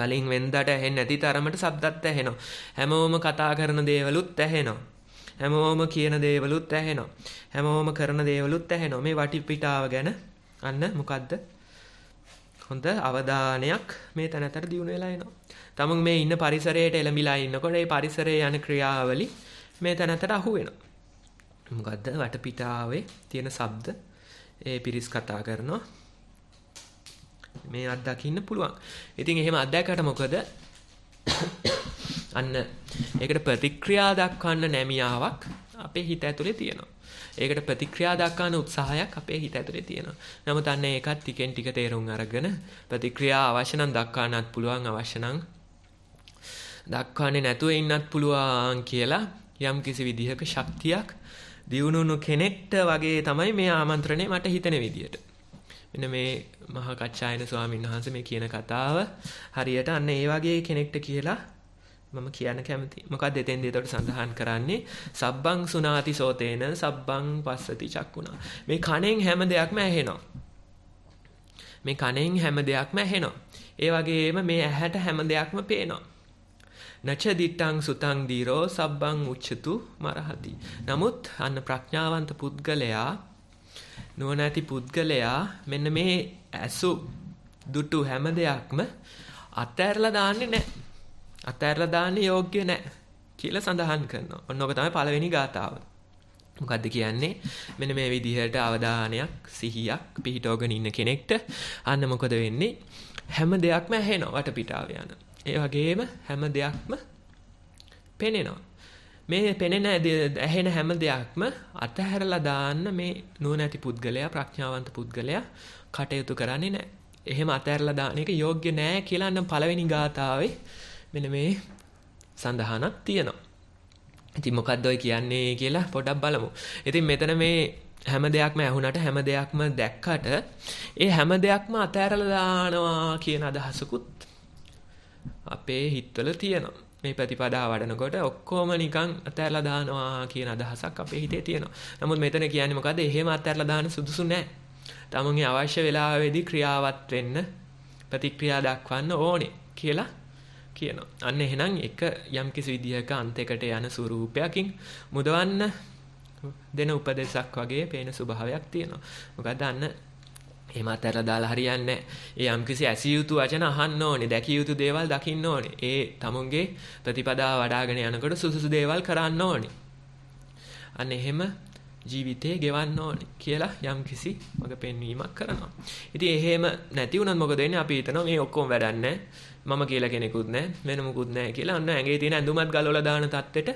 කලින් වෙන්දට ඇහෙන්නේ නැති තරමට ශබ්දත් ඇහෙනවා. හැමෝම කතා කරන දේවලුත් ඇහෙනවා. හැමෝම කියන දේවලුත් ඇහෙනවා. හැමෝම කරන දේවලුත් ඇහෙනවා. මේ වටපිටාව ගැන අන්න මොකද්ද හොඳ අවධානයක් මේ තැනතර දියුණු වෙලා එනවා. තමුන් මේ ඉන්න පරිසරයට එළඹිලා ඉන්නකොට ඒ පරිසරයේ යන ක්‍රියාවලි මේ තැනතට අහු වෙනවා. මොකද්ද වටපිටාවේ තියෙන ශබ්ද ඒ පිරිස් කතා කරනවා. මේ අත්දකින්න පුළුවන්. ඉතින් එහෙම අත්දැකකට මොකද අන්න ඒකට ප්‍රතික්‍රියා දක්වන්න නැමියාවක් අපේ හිත ඇතුලේ තියෙනවා. ඒකට ප්‍රතික්‍රියා දක්වන උත්සාහයක් අපේ හිත ඇතුලේ තියෙනවා. නමුත් අන්න ඒකත් ටිකෙන් ටික තේරුම් අරගෙන ප්‍රතික්‍රියා අවශ්‍ය නම් දක්වන්නත් පුළුවන් අවශ්‍ය නම් දක්වන්නේ නැතුව ඉන්නත් පුළුවන් කියලා යම් කිසි විදිහක ශක්තියක් දියුණුණු කෙනෙක්ට වගේ තමයි මේ ආමන්ත්‍රණය මට හිතෙන විදියට. මෙන්න මේ මහා කච්චායන ස්වාමීන් වහන්සේ මේ කියන කතාව හරියට අන්න ඒ වගේ කෙනෙක්ට කියලා මම කියන කැමති මොකක්ද එතෙන්ද එතකොට සඳහන් කරන්නේ සබ්බං සුනාති සෝතේන සබ්බං පස්සති චක්කුණා මේ කණෙන් හැම දෙයක්ම ඇහෙනවා මේ කණෙන් හැම දෙයක්ම ඇහෙනවා ඒ වගේම මේ ඇහැට හැම දෙයක්ම පේනවා නච දිට්ටං සුතං දීරෝ සබ්බං උච්චතු මරහති නමුත් අන්න ප්‍රඥාවන්ත පුද්ගලයා නුවණැති පුද්ගලයා මෙන්න මේ ඇසු දුටු හැම දෙයක්ම අතහැරලා දාන්නේ නැහැ අතහැරලා දාන්න යෝග්‍ය නැහැ කියලා සඳහන් කරනවා. ඔන්න ඔක තමයි පළවෙනි ගාතාව. මොකද්ද කියන්නේ? මෙන්න මේ විදිහට අවධානයක් සිහියක් පිහිටවගෙන ඉන්න කෙනෙක්ට අන්න මොකද වෙන්නේ? හැම දෙයක්ම ඇහෙනවා වටපිටාව යන. ඒ වගේම හැම දෙයක්ම පෙනෙනවා. මේ පෙනෙන ඇහෙන හැම දෙයක්ම අතහැරලා දාන්න මේ නුවණැති පුද්ගලයා ප්‍රඥාවන්ත පුද්ගලයා කටයුතු කරන්නේ නැහැ. එහෙම අතහැරලා දාන එක යෝග්‍ය නෑ කියලා නම් පළවෙනි ගාතාවේ මෙන මේ සඳහනක් තියෙනවා. ඉතින් මොකක්ද ඔය කියන්නේ කියලා පොඩක් බලමු. ඉතින් මෙතන මේ හැම දෙයක්ම ඇහුණට හැම දෙයක්ම දැක්කට ඒ හැම දෙයක්ම අතෑරලා දානවා කියන අදහසකුත් අපේ හිතවල තියෙනවා. මේ ප්‍රතිපදා වඩනකොට ඔක්කොම නිකන් අතෑරලා දානවා කියන අදහසක් අපේ හිතේ තියෙනවා. නමුත් මෙතන කියන්නේ මොකද? එහෙම අතෑරලා දාන්න සුදුසු නැහැ. තමන්ගේ අවශ්‍ය වෙලාවෙදී ක්‍රියාවත් වෙන්න ප්‍රතික්‍රියා දක්වන්න ඕනේ කියලා කියනවා. අන්න එහෙනම් එක යම්කිසි විදිහක අන්තයකට යන ස්වරූපයකින් මුදවන්න දෙන උපදේශක් වගේ පේන ස්වභාවයක් තියෙනවා. මොකද අන්න එහෙම අතහැරලා දාලා හරියන්නේ ඒ යම්කිසි ඇසිය යුතු වචන අහන්න ඕනේ, දැකිය යුතු දේවල් දකින්න ඕනේ. ඒ තමුන්ගේ ප්‍රතිපදාව වඩාගෙන යනකොට සුසුසු දේවල් කරන්න ඕනේ. අන්න එහෙම ජීවිතේ ගෙවන්න ඕනේ කියලා යම්කිසි මඟ පෙන්වීමක් කරනවා. ඉතින් එහෙම නැති වුණත් මොකද වෙන්නේ? අපි හිතනවා මේ ඔක්කොම වැඩක් නැහැ. මම කියලා කෙනෙකුත් නැහැ වෙනමුකුත් නැහැ කියලා අන්න ඇඟේ තියෙන ඇඳුමත් ගලවලා දාන தත්තෙට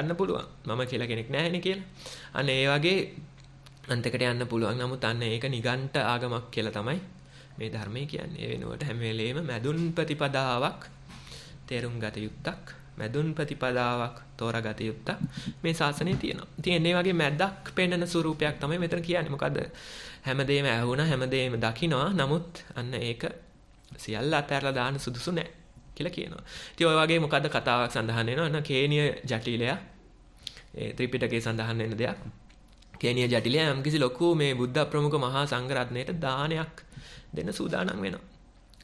යන්න පුළුවන් මම කියලා කෙනෙක් නැහැනේ කියලා. අන්න ඒ වගේ අන්තයකට යන්න පුළුවන්. නමුත් අන්න ඒක නිගණ්ඨ ආගමක් කියලා තමයි මේ ධර්මයේ කියන්නේ. ඒ වෙනුවට හැම වෙලෙම මැදුන් ප්‍රතිපදාවක් තේරුම් ගත යුත්තක් මැදුන් ප්‍රතිපදාවක් තෝරාගත යුත්තක් මේ ශාසනයේ තියෙනවා. ඉතින් ඒ වගේ මැදක් පෙන්වන ස්වරූපයක් තමයි මෙතන කියන්නේ. මොකද හැමදේම ඇහුණා හැමදේම දකිනවා. නමුත් අන්න ඒක සියල්ල අතෑරලා දාන්න සුදුසු නෑ කියලා කියනවා. ඉතින් ඔය වගේ මොකද්ද කතාවක් සඳහන් වෙනවා න ะ කේනිය ජටිලයා ඒ ත්‍රිපිටකේ සඳහන් වෙන දෙයක්. කේනිය ජටිලයා යම්කිසි ලොකු මේ බුද්ධ ප්‍රමුඛ මහා සංඝ රත්නයට දානයක් දෙන්න සූදානම් වෙනවා.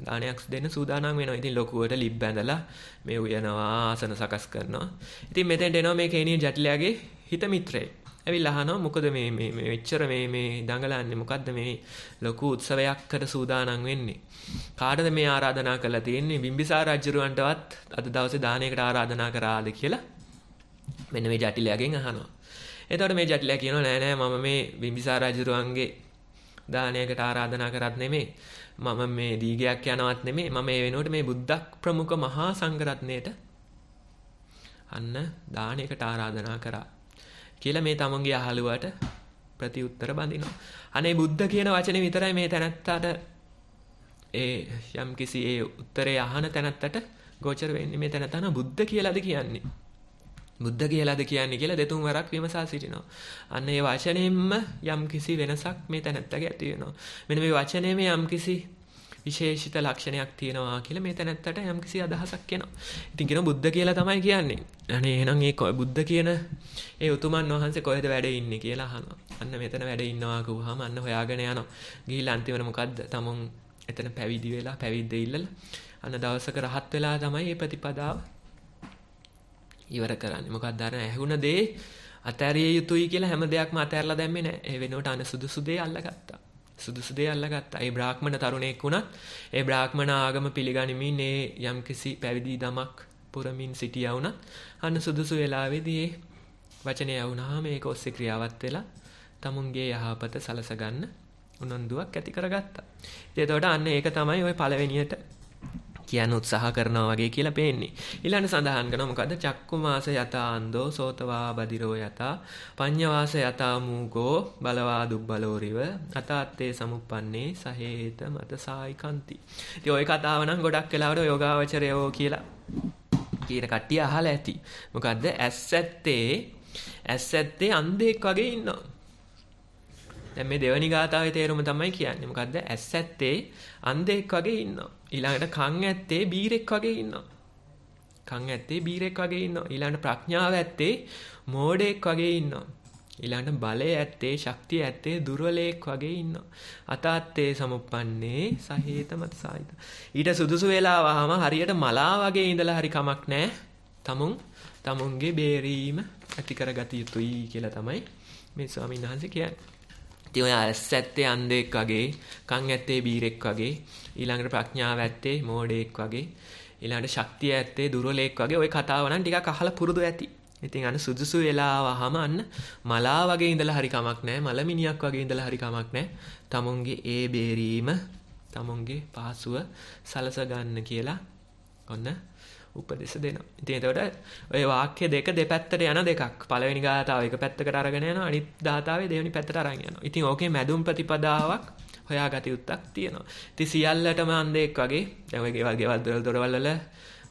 දානයක් දෙන්න සූදානම් වෙනවා. ඉතින් ලොකුවට ලිප් බැඳලා මේ උයනවා ආසන සකස් කරනවා. ඉතින් මෙතෙන්ට එනවා මේ කේනිය ජටිලයාගේ හිත මිත්‍රයෙක්. ඇවිල්ලා අහනවා මොකද මේ මේ මේ මෙච්චර මේ මේ දඟලන්නේ මොකද්ද මේ ලොකු උත්සවයක්කට සූදානම් වෙන්නේ කාටද මේ ආරාධනා කරලා තියෙන්නේ බිම්බිසාර රජුරවන්ටවත් අද දවසේ දානයකට ආරාධනා කරාද කියලා මෙන්න මේ ජටිලයාගෙන් අහනවා එතකොට මේ ජටිලයා කියනවා නෑ නෑ මම මේ බිම්බිසාර රජුරවන්ගේ දානයකට ආරාධනා කරත් නෙමේ මම මේ දීගයක් යනවත් නෙමේ මම මේ වෙනුවට මේ බුද්ධක් ප්‍රමුඛ මහා සංඝරත්නයට අන්න දානයකට ආරාධනා කරා කියලා මේ තමන්ගේ අහලුවට ප්‍රතිඋත්තර බඳිනවා. අනේ බුද්ධ කියන වචනේ විතරයි මේ තැනත්තාට ඒ යම් කිසි ඒ උත්තරේ අහන තැනත්තට ගෝචර වෙන්නේ මේ තැනතන බුද්ධ කියලාද කියන්නේ. බුද්ධ කියලාද කියන්නේ කියලා දෙතුන් වරක් විමසා සිටිනවා. අන්න ඒ වචනේෙම යම් කිසි වෙනසක් මේ තැනත්තගේ ඇති වෙනවා. මෙන්න මේ වචනේම යම් කිසි විශේෂිත ලක්ෂණයක් තියෙනවා කියලා මේ තැනැත්තට යම්කිසි අදහසක් කියනවා. ඉතින් කියන බුද්ධ කියලා තමයි කියන්නේ. අනේ එහෙනම් ඒ බුද්ධ කියන ඒ උතුමන් වහන්සේ කොහෙද වැඩ ඉන්නේ කියලා අහනවා. අන්න මෙතන වැඩ ඉන්නවා කිව්වහම අන්න හොයාගෙන යනවා. ගිහිල්ලා අන්තිමට මොකද්ද? තමන් එතන පැවිදි වෙලා පැවිද්ද ඉල්ලලා අන්න දවසක රහත් වෙලා තමයි මේ ප්‍රතිපදාව ඉවර කරන්නේ. මොකක්ද අර ඇහුණ දේ අතෑරිය යුතුයි කියලා හැම දෙයක්ම අතෑරලා දැම්මේ නැහැ. ඒ වෙනුවට අනසුදුසු දේ අල්ලගත්තා. සුදුසු දේ අල්ලගත්තා. ඒ බ්‍රාහ්මණ තරුණයෙක් වුණත් ඒ බ්‍රාහ්මණ ආගම පිළිගනිමින් ඒ යම්කිසි පැවිදි දමක් පුරමින් සිටියා වුණත් අන්න සුදුසු වෙලාවේදී ඒ වචනය වුණාම ඒක ඔස්සේ ක්‍රියාවත් වෙලා තමුන්ගේ යහපත සලසගන්න උනන්දුවක් ඇති කරගත්තා. ඒතකොට අන්න ඒක තමයි ওই පළවෙනියට කියන්න උත්සාහ කරනවා වගේ කියලා පේන්නේ. ඊළඟ සඳහන් කරනවා මොකද්ද? චක්කුමාස යතාන්දෝ සෝතවා බදිරෝ යතා පඤ්ඤවාස යතා මූගෝ බලවා දුබ්බලෝරිව අතාත්තේ සමුප්පන්නේ සහේත මත සායිකන්ති. ඉතින් ওই කතාව නම් ගොඩක් වෙලාවට යෝගාවචරයෝ කියලා කියන කට්ටිය අහලා ඇති. මොකද්ද? ඇස් ඇත්තේ ඇස් ඇත්තේ අන්ධෙක් වගේ ඉන්නවා. දැන් මේ දෙවනි ගාථාවේ තේරුම තමයි කියන්නේ. මොකද්ද? ඇස් ඇත්තේ අන්ධෙක් වගේ ඉන්නවා. ඊළඟට කන් ඇත්තේ බීරෙක් වගේ ඉන්නවා. කන් ඇත්තේ බීරෙක් වගේ ඉන්නවා. ඊළඟට ප්‍රඥාව ඇත්තේ මෝඩෙක් වගේ ඉන්නවා. ඊළඟට බලය ඇත්තේ ශක්තිය ඇත්තේ දුර්වලයෙක් වගේ ඉන්නවා. අතාත්තේ සමුප්පන්නේ සහේත මත සායිත. ඊට සුදුසු වෙලාව වහම හරියට මලා වගේ ඉඳලා හරි කමක් නැහැ. තමුන් තමුන්ගේ බේරීම ඇති කරගත යුතුයි කියලා තමයි මේ ස්වාමීන් වහන්සේ කියන්නේ. ඉතින් ඔයා ඇස් ඇත්තේ අන්ධෙක් වගේ, කන් ඇත්තේ බීරෙක් වගේ, ඊළඟට ප්‍රඥාව ඇත්තේ මෝඩෙක් වගේ, ඊළඟට ශක්තිය ඇත්තේ දුර්වලෙක් වගේ ওই කතාව නම් ටිකක් අහලා පුරුදු ඇති. ඉතින් අන්න සුදුසු වෙලාව හමන්න මලා වගේ ඉඳලා හරි කමක් නැහැ මලමිනියක් වගේ ඉඳලා හරි කමක් නැහැ තමුන්ගේ ඒ බේරීම තමුන්ගේ පහසුව සලස ගන්න කියලා ඔන්න උපදෙස දෙනවා. ඉතින් එතකොට ඔය වාක්‍ය දෙක දෙපැත්තට යන දෙකක්. පළවෙනි ගාථාව එක පැත්තකට අරගෙන යනවා. අනිත් ධාතාවේ දෙවෙනි පැත්තට අරන් යනවා. ඉතින් ඕකේ මැදුම් ප්‍රතිපදාවක් හොයාගත යුත්තක් තියෙනවා. ඉතින් සියල්ලටම අන්දෙක් වගේ දැන් ඔය ගෙවල් ගෙවල් දොරවල් දොරවල් වල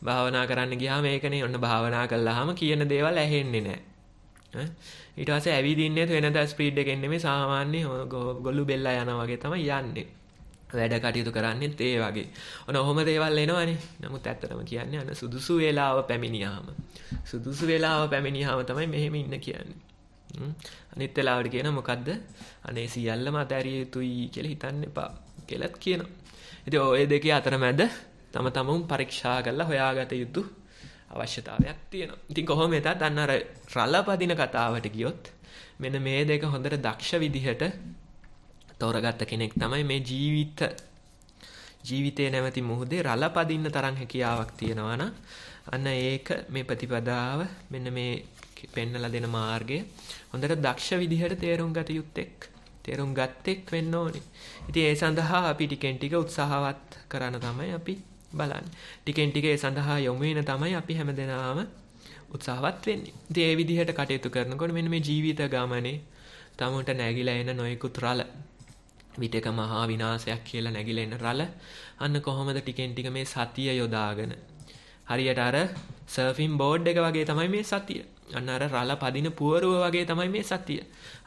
භාවනා කරන්න ගියාම ඒකනේ ඔන්න භාවනා කළාම කියන දේවල් ඇහෙන්නේ නැහැ. ඊට පස්සේ ඇවිදින්නේ වෙනද ස්පීඩ් එකෙන් නෙමෙයි සාමාන්‍ය ගොළු බෙල්ලා යනවා වගේ තමයි යන්නේ. වැඩ කටයුතු කරන්නෙත් ඒ වගේ ඔන ඔහොම දේවල් එනවනේ නමුත් ඇත්තටම කියන්නේ අන්න සුදුසු වේලාව පැමිණියාම සුදුසු වේලාව පැමිණියාම තමයි මෙහෙම ඉන්න කියන්නේ අනිත් වෙලාවට කියන මොකද්ද අනේ සියල්ලම අතහැරිය යුතුයි කියලා හිතන්න එපා කියලාත් කියනවා ඉතින් ඔය දෙකේ අතරමැද තම තමන් පරීක්ෂා කරලා හොයාගත යුතු අවශ්‍යතාවයක් තියෙනවා ඉතින් කොහොම වෙතත් අන්න අර රළපදින කතාවට ගියොත් මෙන්න මේ දෙක හොඳට දක්ෂ විදිහට තෝරගත්ත කෙනෙක් තමයි මේ ජීවිත ජීවිතේ නැවති මුහුදේ රළපදින්න තරම් හැකියාවක් තියෙනවා අන්න ඒක මේ ප්‍රතිපදාව මෙන්න මේ පෙන්නලා දෙන මාර්ගය හොඳට දක්ෂ විදිහට තේරුම් ගත යුත්තේක් තේරුම් ගත්තෙක් වෙන්න ඕනේ. ඉතින් ඒ සඳහා අපි ටිකෙන් ටික උත්සාහවත් කරන තමයි අපි බලන්නේ. ටිකෙන් ටික ඒ සඳහා යොමු වෙන තමයි අපි හැමදෙනාම උත්සාහවත් වෙන්නේ. ඉතින් ඒ විදිහට කටයුතු කරනකොට මෙන්න මේ ජීවිත ගමනේ තමන්ට නැగిලා එන නොයෙකුත් රළ විටක මහා විනාශයක් කියලා නැගිලෙන්න රළ අන්න කොහොමද ටිකෙන් ටික මේ සතිය යොදාගෙන හරියට අර සර්ෆින් බෝඩ් එක වගේ තමයි මේ සතිය අන්න අර රළ පදින පුවරුව වගේ තමයි මේ සතිය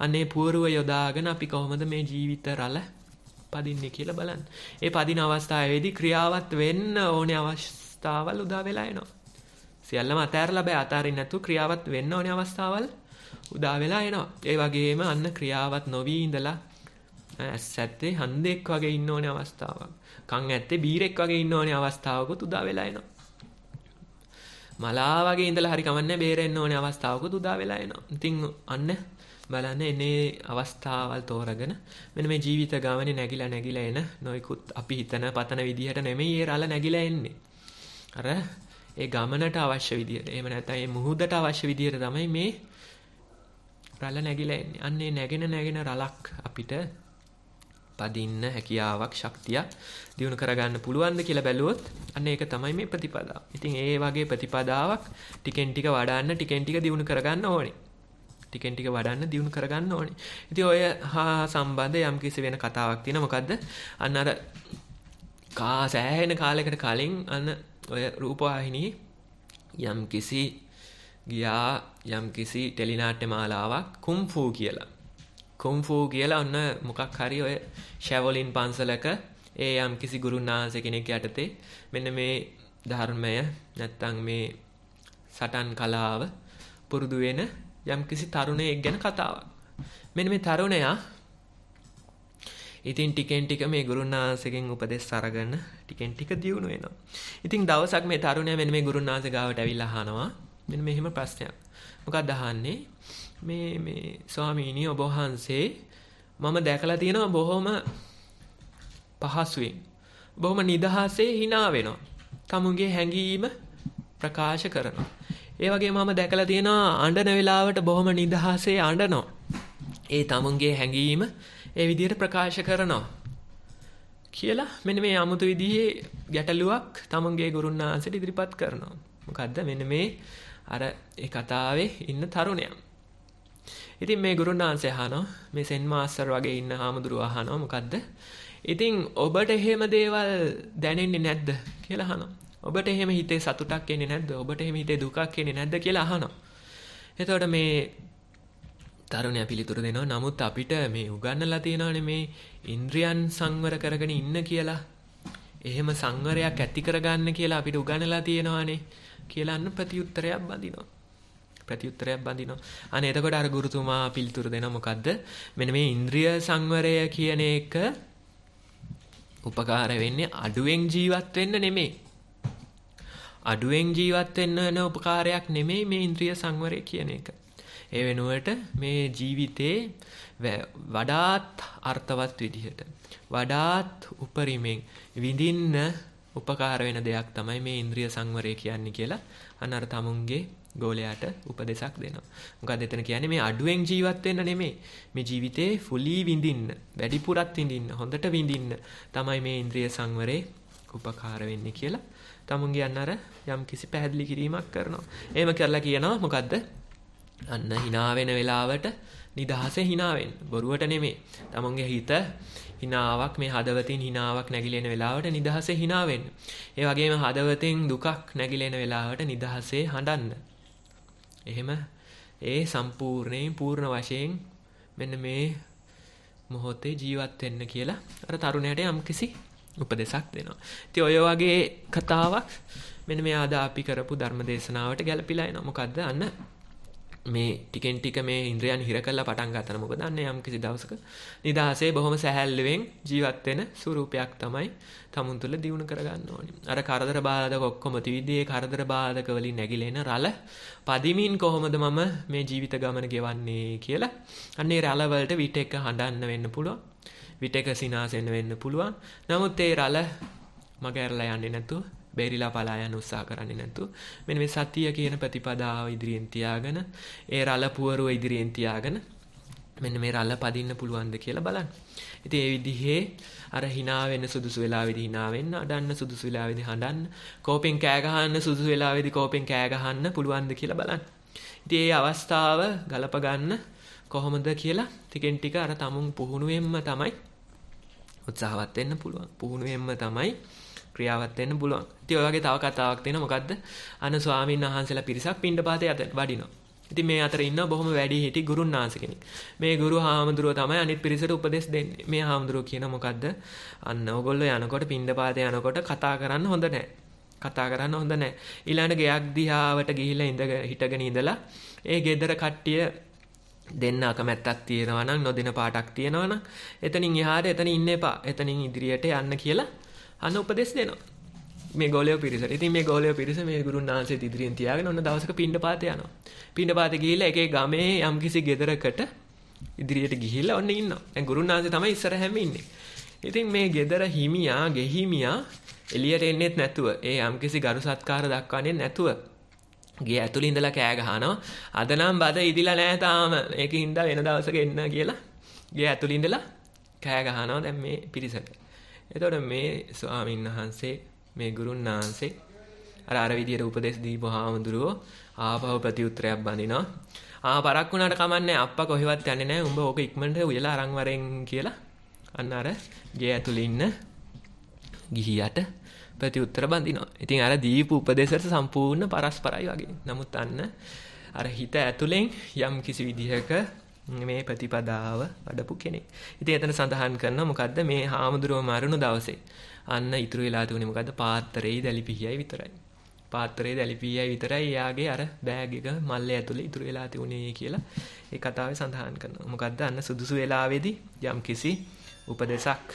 අන්නේ පුවරුව යොදාගෙන අපි කොහොමද මේ ජීවිත රළ පදින්නේ කියලා බලන්න ඒ පදින අවස්ථාවේදී ක්‍රියාවත් වෙන්න ඕනේ අවස්ථාවල් උදා වෙලා එනවා සියල්ලම අතෑරලා බෑ අතාරින්න නැතුව ක්‍රියාවත් වෙන්න ඕනේ අවස්ථාවල් උදා වෙලා එනවා ඒ වගේම අන්න ක්‍රියාවත් නොවී ඉඳලා ඇස් ඇත්තේ හන්දෙක් වගේ ඉන්න ඕනේ අවස්ථාවක්. කන් ඇත්තේ බීරෙක් වගේ ඉන්න ඕනේ අවස්ථාවකුත් උදා වෙලා එනවා. මලා වගේ ඉඳලා හරි කමන්නේ බේරෙන්න ඕනේ අවස්ථාවකුත් උදා වෙලා එනවා. ඉතින් අන්න බලන්න එනේ අවස්ථාවල් තෝරගෙන මෙන්න මේ ජීවිත ගාමනේ නැగిලා නැగిලා එන නොයිකුත් අපි හිතන පතන විදිහට නෙමෙයි ඒ රළ නැగిලා එන්නේ. අර ඒ ගමනට අවශ්‍ය විදිහට. එහෙම නැත්නම් ඒ මුහුදට අවශ්‍ය විදිහට තමයි මේ රළ නැగిලා එන්නේ. අන්න ඒ නැගෙන නැගෙන රලක් අපිට පදින්න හැකියාවක් ශක්තියක් දියුණු කරගන්න පුළුවන්ද කියලා බැලුවොත් අන්න ඒක තමයි මේ ප්‍රතිපදාව. ඉතින් ඒ වගේ ප්‍රතිපදාවක් ටිකෙන් ටික වඩන්න ටිකෙන් ටික දියුණු කරගන්න ඕනේ. ටිකෙන් ටික වඩන්න දියුණු කරගන්න ඕනේ. ඉතින් ඔය හා සම්බන්ධ යම් කිසි වෙන කතාවක් තියෙන මොකද්ද? අන්න අර කා සෑහෙන කාලයකට කලින් අන්න ඔය රූපවාහිනියේ යම් කිසි ගියා යම් කිසි ටෙලිනාට්‍ය මාලාවක් කුම්ෆූ කියලා කුම්ෆූ කියලා ඔන්න මොකක් හරි ඔය ෂැවලින් පන්සලක ඒ යම් කිසි ගුරුන්නාහස කෙනෙක් යටතේ මෙන්න මේ ධර්මය නැත්තං මේ සටන් කලාව පුරුදු වෙන යම් කිසි තරුණයෙක් ගැන කතාවක්. මෙන්න මේ තරුණයා ඉතින් ටිකෙන් ටික මේ ගුරුන්නාහසගෙන් උපදෙස් අරගෙන ටිකෙන් ටික දියුණු වෙනවා. ඉතින් දවසක් මේ තරුණයා මෙන්න මේ ගුරුන්නාහස ගාවට ඇවිල්ලා අහනවා මෙන්න මෙහෙම ප්‍රශ්නයක්. මොකක්ද අහන්නේ? මේ මේ ස්වාමීනි ඔබ වහන්සේ මම දැකලා තියෙනවා බොහොම පහසුවෙන් බොහොම නිදහසේ hina වෙනවා. tamunge හැඟීම ප්‍රකාශ කරනවා. ඒ වගේ මම දැකලා තියෙනවා අඬන වෙලාවට බොහොම නිදහසේ අඬනවා. ඒ tamunge හැඟීම ඒ විදිහට ප්‍රකාශ කරනවා. කියලා මෙන්න මේ අමුතු විදිහේ ගැටලුවක් තමුන්ගේ ගුරුන් වහන්සේට ඉදිරිපත් කරනවා. මොකද්ද මෙන්න මේ අර ඒ කතාවේ ඉන්න තරුණයා ඉතින් මේ ගුරුන් වහන්සේ අහනවා මේ සෙන් මාස්ටර් වගේ ඉන්න හාමුදුරුවෝ අහනවා මොකද්ද? ඉතින් ඔබට එහෙම දේවල් දැනෙන්නේ නැද්ද කියලා අහනවා. ඔබට එහෙම හිතේ සතුටක් එන්නේ නැද්ද? ඔබට එහෙම හිතේ දුකක් එන්නේ නැද්ද කියලා අහනවා. එතකොට මේ තරුණයා පිළිතුරු දෙනවා. නමුත් අපිට මේ උගන්වලා තියෙනවානේ මේ ඉන්ද්‍රියන් සංවර කරගෙන ඉන්න කියලා. එහෙම සංවරයක් ඇති කරගන්න කියලා අපිට උගන්වලා තියෙනවානේ කියලා අන්න ප්‍රතිඋත්තරයක් බඳිනවා. ප්‍රතිඋත්තරයක් බඳිනවා. අනේ එතකොට අර ගුරුතුමා පිළිතුරු දෙන මොකද්ද? මෙන්න මේ ඉන්ද්‍රිය සංවරය කියන එක උපකාර වෙන්නේ අඩුවෙන් ජීවත් වෙන්න නෙමෙයි. අඩුවෙන් ජීවත් වෙන්න වෙන උපකාරයක් නෙමෙයි මේ ඉන්ද්‍රිය සංවරය කියන එක. ඒ වෙනුවට මේ ජීවිතේ වඩාත් අර්ථවත් විදිහට වඩාත් උපරිමෙන් විඳින්න උපකාර වෙන දෙයක් තමයි මේ ඉන්ද්‍රිය සංවරය කියන්නේ කියලා අනර තමුන්ගේ ගෝලයාට උපදෙසක් දෙනවා. මොකද එතන කියන්නේ මේ අඩුවෙන් ජීවත් වෙන්න නෙමෙයි. මේ ජීවිතේ ෆුලි විඳින්න, වැඩිපුරත් විඳින්න, හොඳට විඳින්න තමයි මේ ඉන්ද්‍රිය සංවරේ උපකාර වෙන්නේ කියලා තමුන්ගේ අන්න අර යම් කිසි පැහැදිලි කිරීමක් කරනවා. එහෙම කරලා කියනවා මොකද්ද? අන්න hina වෙන වෙලාවට නිදහසේ hina වෙන්න. බොරුවට නෙමෙයි. තමුන්ගේ හිත හිනාවක් මේ හදවතින් හිනාවක් නැగిලෙන වෙලාවට නිදහසේ හිනා වෙන්න. ඒ වගේම හදවතෙන් දුකක් නැగిලෙන වෙලාවට නිදහසේ හඬන්න. එහෙම ඒ සම්පූර්ණයෙන් පූර්ණ වශයෙන් මෙන්න මේ මොහොතේ ජීවත් වෙන්න කියලා අර තරුණයට යම්කිසි උපදෙසක් දෙනවා. ඉතින් ඔය වගේ කතාවක් මෙන්න මේ ආදාපි කරපු ධර්ම දේශනාවට ගැලපිලා එනවා. මොකද්ද? අන්න මේ ටිකෙන් ටික මේ ඉන්ද්‍රයන් හිර කරලා පටන් ගන්න මොකද අන්නේ යම් කිසි දවසක නිදාසේ බොහොම සැහැල්ලුවෙන් ජීවත් වෙන ස්වරූපයක් තමයි tamun තුල දිනු කරගන්න ඕනේ. අර කරදර බාධක ඔක්කොම තිවිදේ කරදර බාධක වලින් නැగిලෙන රළ පදිමින් කොහොමද මම මේ ජීවිත ගමන ගෙවන්නේ කියලා අන්නේ රළ වලට විට එක හඬන්න වෙන්න පුළුවන්. විට එක සිනාසෙන්න වෙන්න පුළුවන්. නමුත් ඒ රළ මගහැරලා යන්නේ නැතුව බැරිලා පලා යන උත්සාහ කරන්නේ නැතු මෙන්න මේ සතිය කියන ප්‍රතිපදාව ඉදිරියෙන් තියාගෙන ඒ රළ පුවරුව ඉදිරියෙන් තියාගෙන මෙන්න මේ රළ පදින්න පුළුවන්ද කියලා බලන්න. ඉතින් ඒ විදිහේ අර hina වෙන්න සුදුසු වෙලාවෙදි hina වෙන්න, අඬන්න සුදුසු වෙලාවෙදි හඬන්න, කෝපෙන් කෑ ගහන්න සුදුසු වෙලාවෙදි කෝපෙන් කෑ ගහන්න පුළුවන්ද කියලා බලන්න. ඉතින් මේ අවස්ථාව ගලප ගන්න කොහොමද කියලා ටිකෙන් ටික අර tamun පුහුණුවෙන්ම තමයි උත්සාහවත් වෙන්න පුළුවන්. පුහුණුවෙන්ම තමයි ක්‍රියාවත් වෙන්න පුළුවන්. ඉතින් ඔය වගේ තව කතාවක් තියෙනවා මොකද්ද? අනු ස්වාමීන් වහන්සේලා පිරිසක් පින්ඩපාතේ යට වඩිනවා. ඉතින් මේ අතර ඉන්න බොහොම වැඩි හිටි ගුරුන් වහන්සේ කෙනෙක්. මේ ගුරු හාමුදුරුව තමයි අනිත් පිරිසට උපදෙස් දෙන්නේ. මේ හාමුදුරුව කියන මොකද්ද? අන්න ඕගොල්ලෝ යනකොට පින්ඩපාතේ යනකොට කතා කරන්න හොඳ නැහැ. කතා කරන්න හොඳ නැහැ. ඊළඟ ගෙයක් දිහාවට ගිහිල්ලා ඉඳගෙන හිටගෙන ඉඳලා ඒ ගෙදර කට්ටිය දෙන්න අකමැත්තක් තියෙනවා නම් නොදෙන පාටක් තියෙනවා නම් එතනින් එහාට එතන ඉන්න එපා. එතනින් ඉදිරියට යන්න කියලා අන්න උපදෙස් දෙනවා. මේ ගෝලය පිරිසට. ඉතින් මේ ගෝලය පිරිස මේ ගුරුන් ආංශේ ඉදිරියෙන් තියාගෙන ඔන්න දවසක පිණ්ඩපාත යනවා. පිණ්ඩපාත ගිහිල්ලා එකේ ගමේ යම්කිසි ගෙදරකට ඉදිරියට ගිහිල්ලා ඔන්න ඉන්නවා. දැන් ගුරුන් ආංශේ තමයි ඉස්සරහම ඉන්නේ. ඉතින් මේ ගෙදර හිමියා ගෙහිමියා එළියට එන්නේත් නැතුව ඒ යම්කිසි ගරු සත්කාර දක්වන්නේ නැතුව ගේ ඇතුළේ ඉඳලා කෑ ගහනවා. අද නම් බද ඉදිලා නැහැ තාම. ඒකින්ද වෙන දවසක එන්න කියලා ගේ ඇතුළේ ඉඳලා කෑ ගහනවා දැන් මේ පිරිසට. එතකොට මේ ස්වාමීන් වහන්සේ මේ ගුරුන් වහන්සේ අර අර විදියට උපදේශ දීපු හාමුදුරුවෝ ආපහු ප්‍රතිඋත්තරයක් බඳිනවා. ආ පරක් වුණාට කමන්නේ අප්පා කොහෙවත් යන්නේ නැහැ. උඹ ඕක ඉක්මනට උයලා අරන් වරෙන් කියලා අන්න අර ගේ ඇතුළේ ඉන්න ගිහියට ප්‍රතිඋත්තර බඳිනවා. ඉතින් අර දීපු උපදේශයට සම්පූර්ණ පරස්පරයි වගේ. නමුත් අන්න අර හිත ඇතුලෙන් යම් කිසි විදිහක මේ ප්‍රතිපදාව වඩපු කෙනෙක්. ඉතින් එතන සඳහන් කරනවා මොකද්ද මේ හාමුදුරුව මරුණ දවසේ. අන්න ඉතුරු වෙලා තිබුණේ මොකද්ද? පාත්‍රයේ දැලිපිහියයි විතරයි. පාත්‍රයේ දැලිපියයි විතරයි එයාගේ අර බෑග් එක මල්ලේ ඇතුලේ ඉතුරු වෙලා තිබුණේ කියලා ඒ කතාවේ සඳහන් කරනවා. මොකද්ද අන්න සුදුසු වෙලාවේදී යම්කිසි උපදේශක්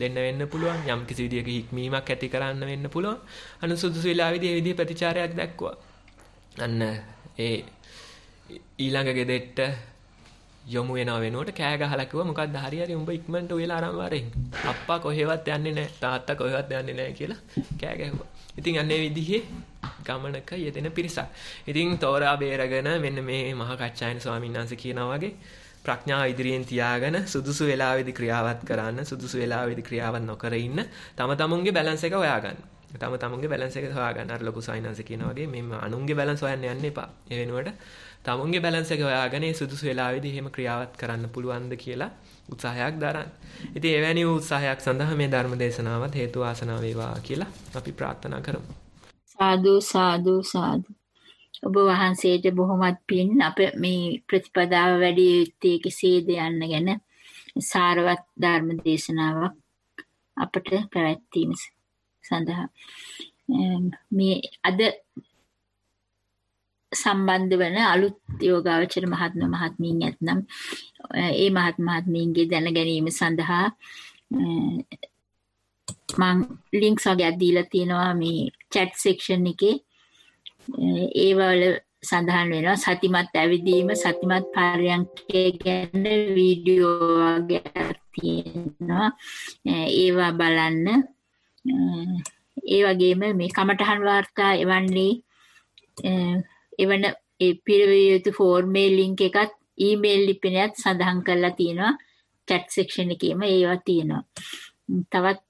දෙන්න වෙන්න පුළුවන් යම්කිසි විදියක හික්මීමක් ඇති කරන්න වෙන්න පුළුවන්. අන්න සුදුසු වෙලාවේදී ඒ විදිය ප්‍රතිචාරයක් දක්වුවා. අන්න ඒ ඊළඟ ගෙදෙට්ට යොමු වෙනව වෙනුවට කෑ ගහලා කිව්වා මොකක්ද හරි හරි උඹ ඉක්මනට උයලා ආරම්භ වරෙන් අප්පා කොහෙවත් යන්නේ නැහැ තාත්තා කොහෙවත් යන්නේ නැහැ කියලා කෑ ගැහුවා. ඉතින් අන්නේ විදිහේ ගමනක යෙදෙන පිරිසක්. ඉතින් තෝරා බේරගෙන මෙන්න මේ මහා කච්චායන ස්වාමීන් වහන්සේ කියනා වගේ ප්‍රඥාව ඉදිරියෙන් තියාගෙන සුදුසු වෙලාවේදී ක්‍රියාවත් කරන්න සුදුසු වෙලාවේදී ක්‍රියාවත් නොකර ඉන්න තම තමුන්ගේ බැලන්ස් එක හොයාගන්න. තම තමුන්ගේ බැලන්ස් එක හොයාගන්න. අර ලොකු සයින්ස් කියනා වගේ මේ අනුන්ගේ බැලන්ස් හොයන්න යන්න එපා. ඒ වෙනුවට තමන්ගේ බැලන්ස් එක හොයාගෙන සුදුසු වෙලාවේදී එහෙම ක්‍රියාවත් කරන්න පුළුවන්ද කියලා උත්සාහයක් දරන්න. ඉතින් එවැනි උත්සාහයක් සඳහා මේ ධර්ම දේශනාවත් හේතු වාසනා වේවා කියලා අපි ප්‍රාර්ථනා කරමු. සාදු සාදු සාදු. ඔබ වහන්සේට බොහොමත් පින් අප මේ ප්‍රතිපදාව වැඩි යුත්තේ කෙසේද යන්න ගැන සාරවත් ධර්ම දේශනාවක් අපට පැවැත්වීම සඳහා මේ අද සම්බන්ධ වන අලුත් යෝගාවචර මහත්ම මහත්මීන් ඇත්නම් ඒ මහත් මහත්මීන්ගේ දැන ගැනීම සඳහා මං ලින්ක්ස් වගේක් දීලා තියෙනවා මේ chat section එකේ ඒවල සඳහන් වෙනවා සතිමත් ඇවිදීම සතිමත් පාරයන්කේ ගැන වීඩියෝ වගේක් තියෙනවා ඒවා බලන්න ඒ වගේම මේ කමටහන් වාර්තා එවන්නේ එවන පිරවිය යුතු ෆෝර්මේ ලින්ක් එකත් ඊමේල් ලිපිනයත් සඳහන් කරලා තියෙනවා චැට් සෙක්ෂන් එකේම ඒවා තියෙනවා. තවත්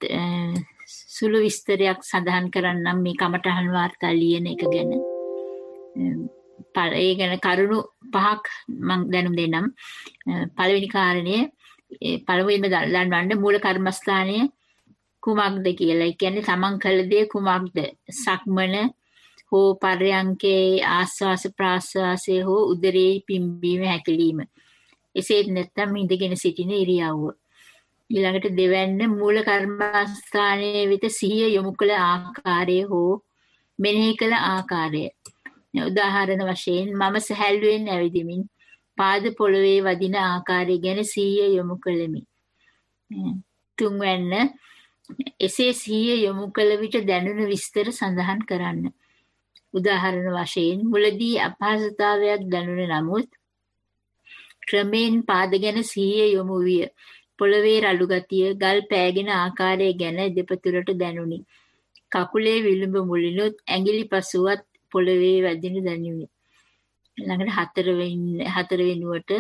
සුළු විස්තරයක් සඳහන් කරන්නම් මේ කමටහන් වාර්තා ලියන එක ගැන. ඒ ගැන කරුණු පහක් මම දැනුම් දෙන්නම්. පළවෙනි කාරණය පළවෙනිම දන්වන්න මූල කර්මස්ථානය කුමක්ද කියලා. ඒ කියන්නේ තමන් කළ දේ කුමක්ද? සක්මන හෝ පර්යංකයේ ආස්වාස ප්‍රාස්වාසය හෝ උදරයේ පිම්බීම හැකිලිම. එසේත් නැත්නම් ඉඳගෙන සිටින ඉරියව්ව. ඊළඟට දෙවැන්න මූල කර්මස්ථානයේ වෙත සිහිය යොමු කළ ආකාරය හෝ මෙනෙහි කළ ආකාරය. උදාහරණ වශයෙන් මම සැහැල්ලුවෙන් ඇවිදිමින් පාද පොළවේ වදින ආකාරය ගැන සිහිය යොමු කළෙමි. තුන්වැන්න එසේ සිහිය යොමු කළ විට දැනුණු විස්තර සඳහන් කරන්න. උදාහරණ වශයෙන් මුලදී අපහසුතාවයක් දැනුණ නමුත් ක්‍රමෙන් පාද ගැන සිහිය යොමු විය. පොළවේ රළු ගතිය, ගල් පෑගෙන ආකාරය ගැන දෙපතුලට දැනුනි. කකුලේ විලුඹ මුලිනුත් ඇඟිලි පසුවත් පොළවේ වැදින දැනුනි. ළඟට හතර හතර වෙනුවට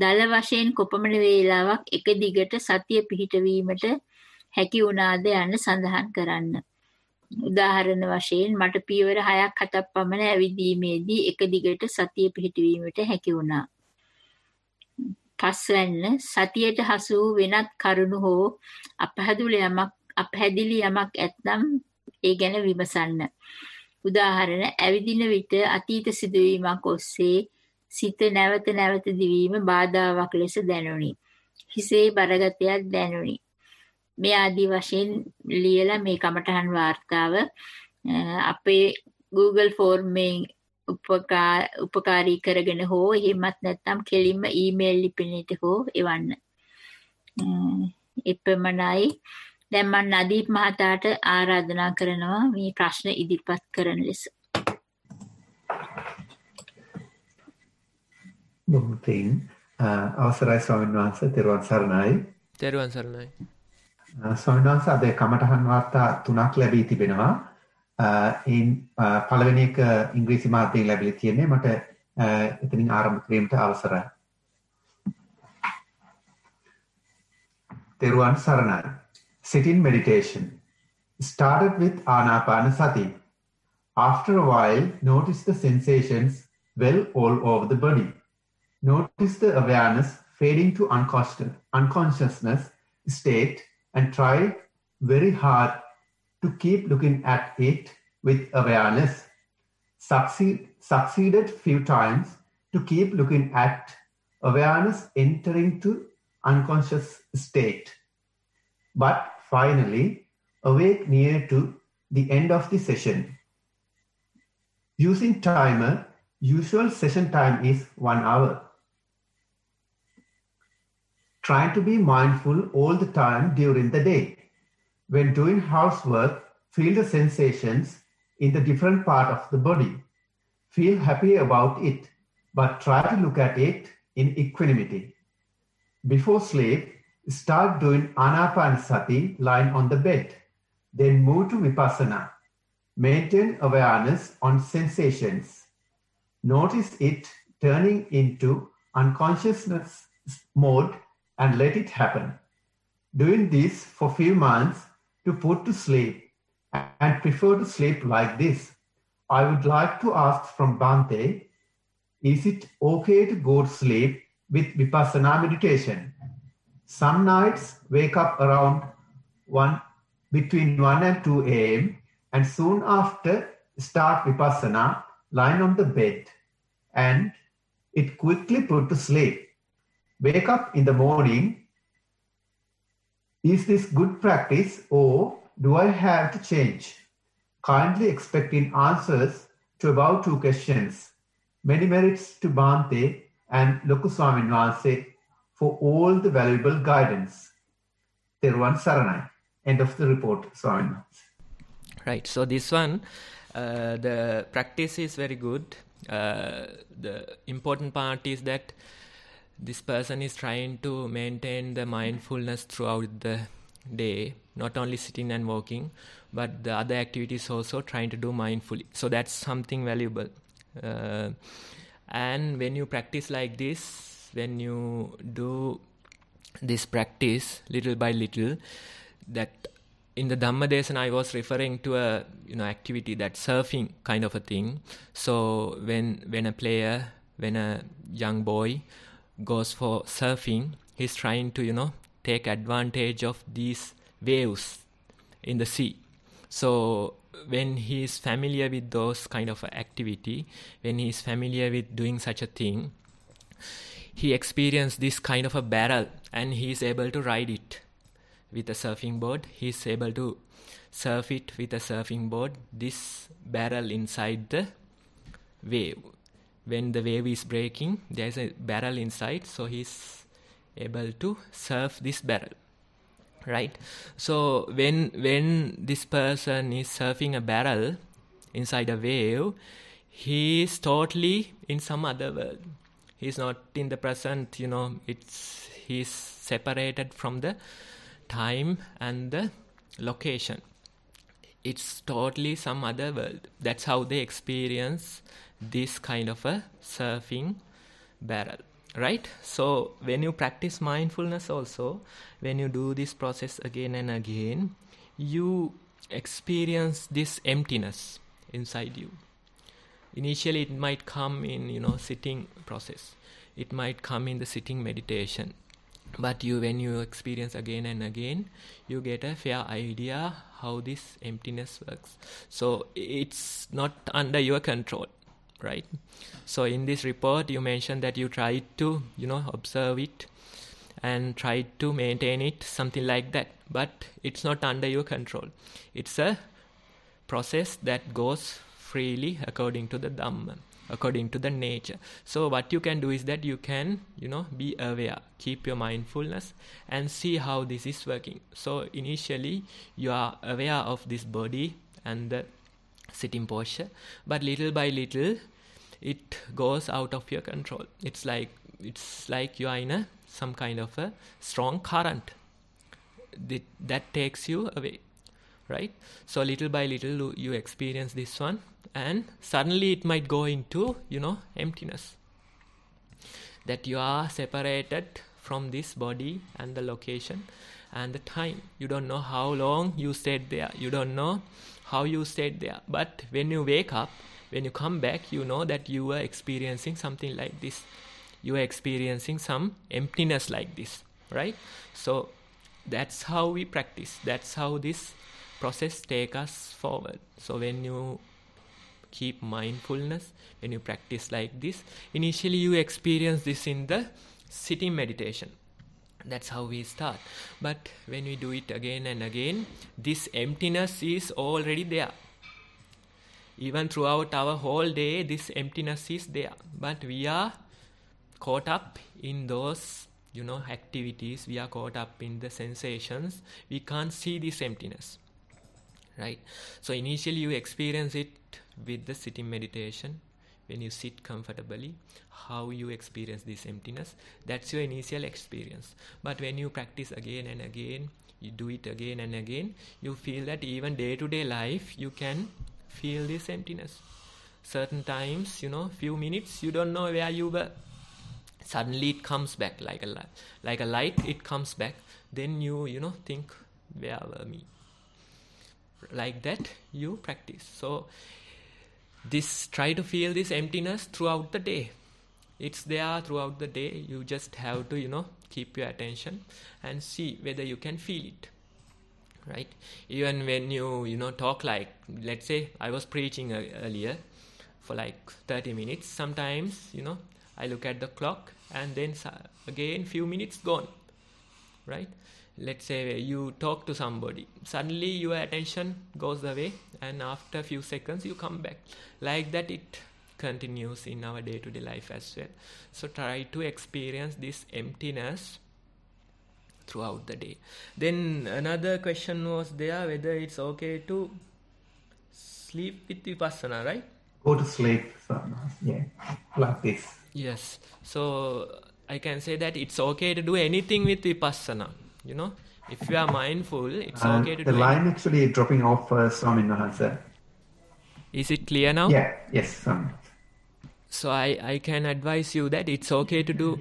දල වශයෙන් කොපමණ වේලාවක් එක දිගට සතිය පිහිටවීමට හැකි වුණාද යන්න සඳහන් කරන්න. උදාහරණ වශයෙන් මට පියවර 6ක් 7ක් පමණ ඇවිදීමේදී එක දිගට සතිය පිහිටවීමට හැකි වුණා. පස්වැන්න සතියට හසු වෙනත් කරුණු හෝ අපහැදුල යමක් අපහැදිලි යමක් ඇත්නම් ඒ ගැන විමසන්න. උදාහරණ ඇවිදින විට අතීත සිදුවීමක් ඔස්සේ සිත නැවත නැවත දිවීම බාධාවක් ලෙස දැනුනි. හිසේ බරගතියක් දැනුනි. මේ ආදි වශයෙන් ලියලා මේ කමටහන් වාර්තාව අපේ Google ෆෝර්මෙන් උපකාර උපකාරී කරගෙන හෝ එහෙමත් නැත්නම් කෙලින්ම ඊමේල් ලිපිනයට හෝ එවන්න. එපමණයි දැන් මම නදීප් මහතාට ආරාධනා කරනවා මේ ප්‍රශ්න ඉදිරිපත් කරන ලෙස. බොහෝ තින් අවසරයි ස්වාමීන් වහන්සේ තෙරුවන් සරණයි. තෙරුවන් සරණයි. ස්වාමීන් වහන්සේ අද කමඨහන් වාර්තා තුනක් ලැබී තිබෙනවා. ඒන් පළවෙනි එක ඉංග්‍රීසි මාධ්‍යයෙන් ලැබිලා තියෙන්නේ මට එතනින් ආරම්භ කිරීමට අවසරයි. තෙරුවන් සරණයි. Sitting meditation started with anapanasati. After a while, notice the sensations well all over the body. Notice the awareness fading to unconsciousness state and try very hard to keep looking at it with awareness. Succeed, succeeded few times to keep looking at awareness entering to unconscious state. But finally, awake near to the end of the session. Using timer, usual session time is one hour. Trying to be mindful all the time during the day. When doing housework, feel the sensations in the different part of the body. Feel happy about it, but try to look at it in equanimity. Before sleep, start doing anapanasati lying on the bed, then move to vipassana. Maintain awareness on sensations. Notice it turning into unconsciousness mode and let it happen. Doing this for few months to put to sleep and prefer to sleep like this. I would like to ask from Bante, is it okay to go to sleep with Vipassana meditation? Some nights wake up around 1 between 1 and 2 a.m. and soon after start Vipassana lying on the bed and it quickly put to sleep wake up in the morning, is this good practice or do I have to change? Kindly expecting answers to about two questions. Many merits to Bhante and Lokuswami Nwanse for all the valuable guidance. Teruvan Saranai. End of the report, Swami. Right. So this one, uh, the practice is very good. Uh, the important part is that this person is trying to maintain the mindfulness throughout the day not only sitting and walking but the other activities also trying to do mindfully so that's something valuable uh, and when you practice like this when you do this practice little by little that in the Dhamma and I was referring to a you know activity that surfing kind of a thing. So when when a player, when a young boy goes for surfing, he's trying to, you know, take advantage of these waves in the sea. So when he is familiar with those kind of activity, when he is familiar with doing such a thing, he experienced this kind of a barrel and he is able to ride it with a surfing board. He is able to surf it with a surfing board, this barrel inside the wave when the wave is breaking, there is a barrel inside, so he's able to surf this barrel right so when when this person is surfing a barrel inside a wave he's totally in some other world he's not in the present you know it's he's separated from the time and the location it's totally some other world that's how they experience this kind of a surfing barrel right so when you practice mindfulness also when you do this process again and again you experience this emptiness inside you initially it might come in you know sitting process it might come in the sitting meditation but you when you experience again and again you get a fair idea how this emptiness works so it's not under your control right? So in this report, you mentioned that you tried to, you know, observe it and try to maintain it, something like that. But it's not under your control. It's a process that goes freely according to the Dhamma, according to the nature. So what you can do is that you can, you know, be aware, keep your mindfulness and see how this is working. So initially you are aware of this body and the sitting posture but little by little it goes out of your control it's like it's like you are in a some kind of a strong current that, that takes you away right so little by little you experience this one and suddenly it might go into you know emptiness that you are separated from this body and the location and the time you don't know how long you stayed there you don't know how you stayed there. But when you wake up, when you come back, you know that you were experiencing something like this. You are experiencing some emptiness like this, right? So that's how we practice. That's how this process take us forward. So when you keep mindfulness, when you practice like this, initially you experience this in the sitting meditation that's how we start but when we do it again and again this emptiness is already there even throughout our whole day this emptiness is there but we are caught up in those you know activities we are caught up in the sensations we can't see this emptiness right so initially you experience it with the sitting meditation when you sit comfortably how you experience this emptiness that's your initial experience but when you practice again and again you do it again and again you feel that even day to day life you can feel this emptiness certain times you know few minutes you don't know where you were suddenly it comes back like a like a light it comes back then you you know think where were me like that you practice so this try to feel this emptiness throughout the day it's there throughout the day you just have to you know keep your attention and see whether you can feel it right even when you you know talk like let's say i was preaching earlier for like 30 minutes sometimes you know i look at the clock and then again few minutes gone right let's say you talk to somebody suddenly your attention goes away and after a few seconds you come back like that it continues in our day to day life as well so try to experience this emptiness throughout the day then another question was there whether it's okay to sleep with vipassana right go to sleep yeah like this yes so i can say that it's okay to do anything with vipassana you know if you are mindful, it's uh, okay to the do line it. actually dropping off for uh, Swamin Mahansa. Is it clear now? Yeah, yes, Swamin. So I, I can advise you that it's okay to do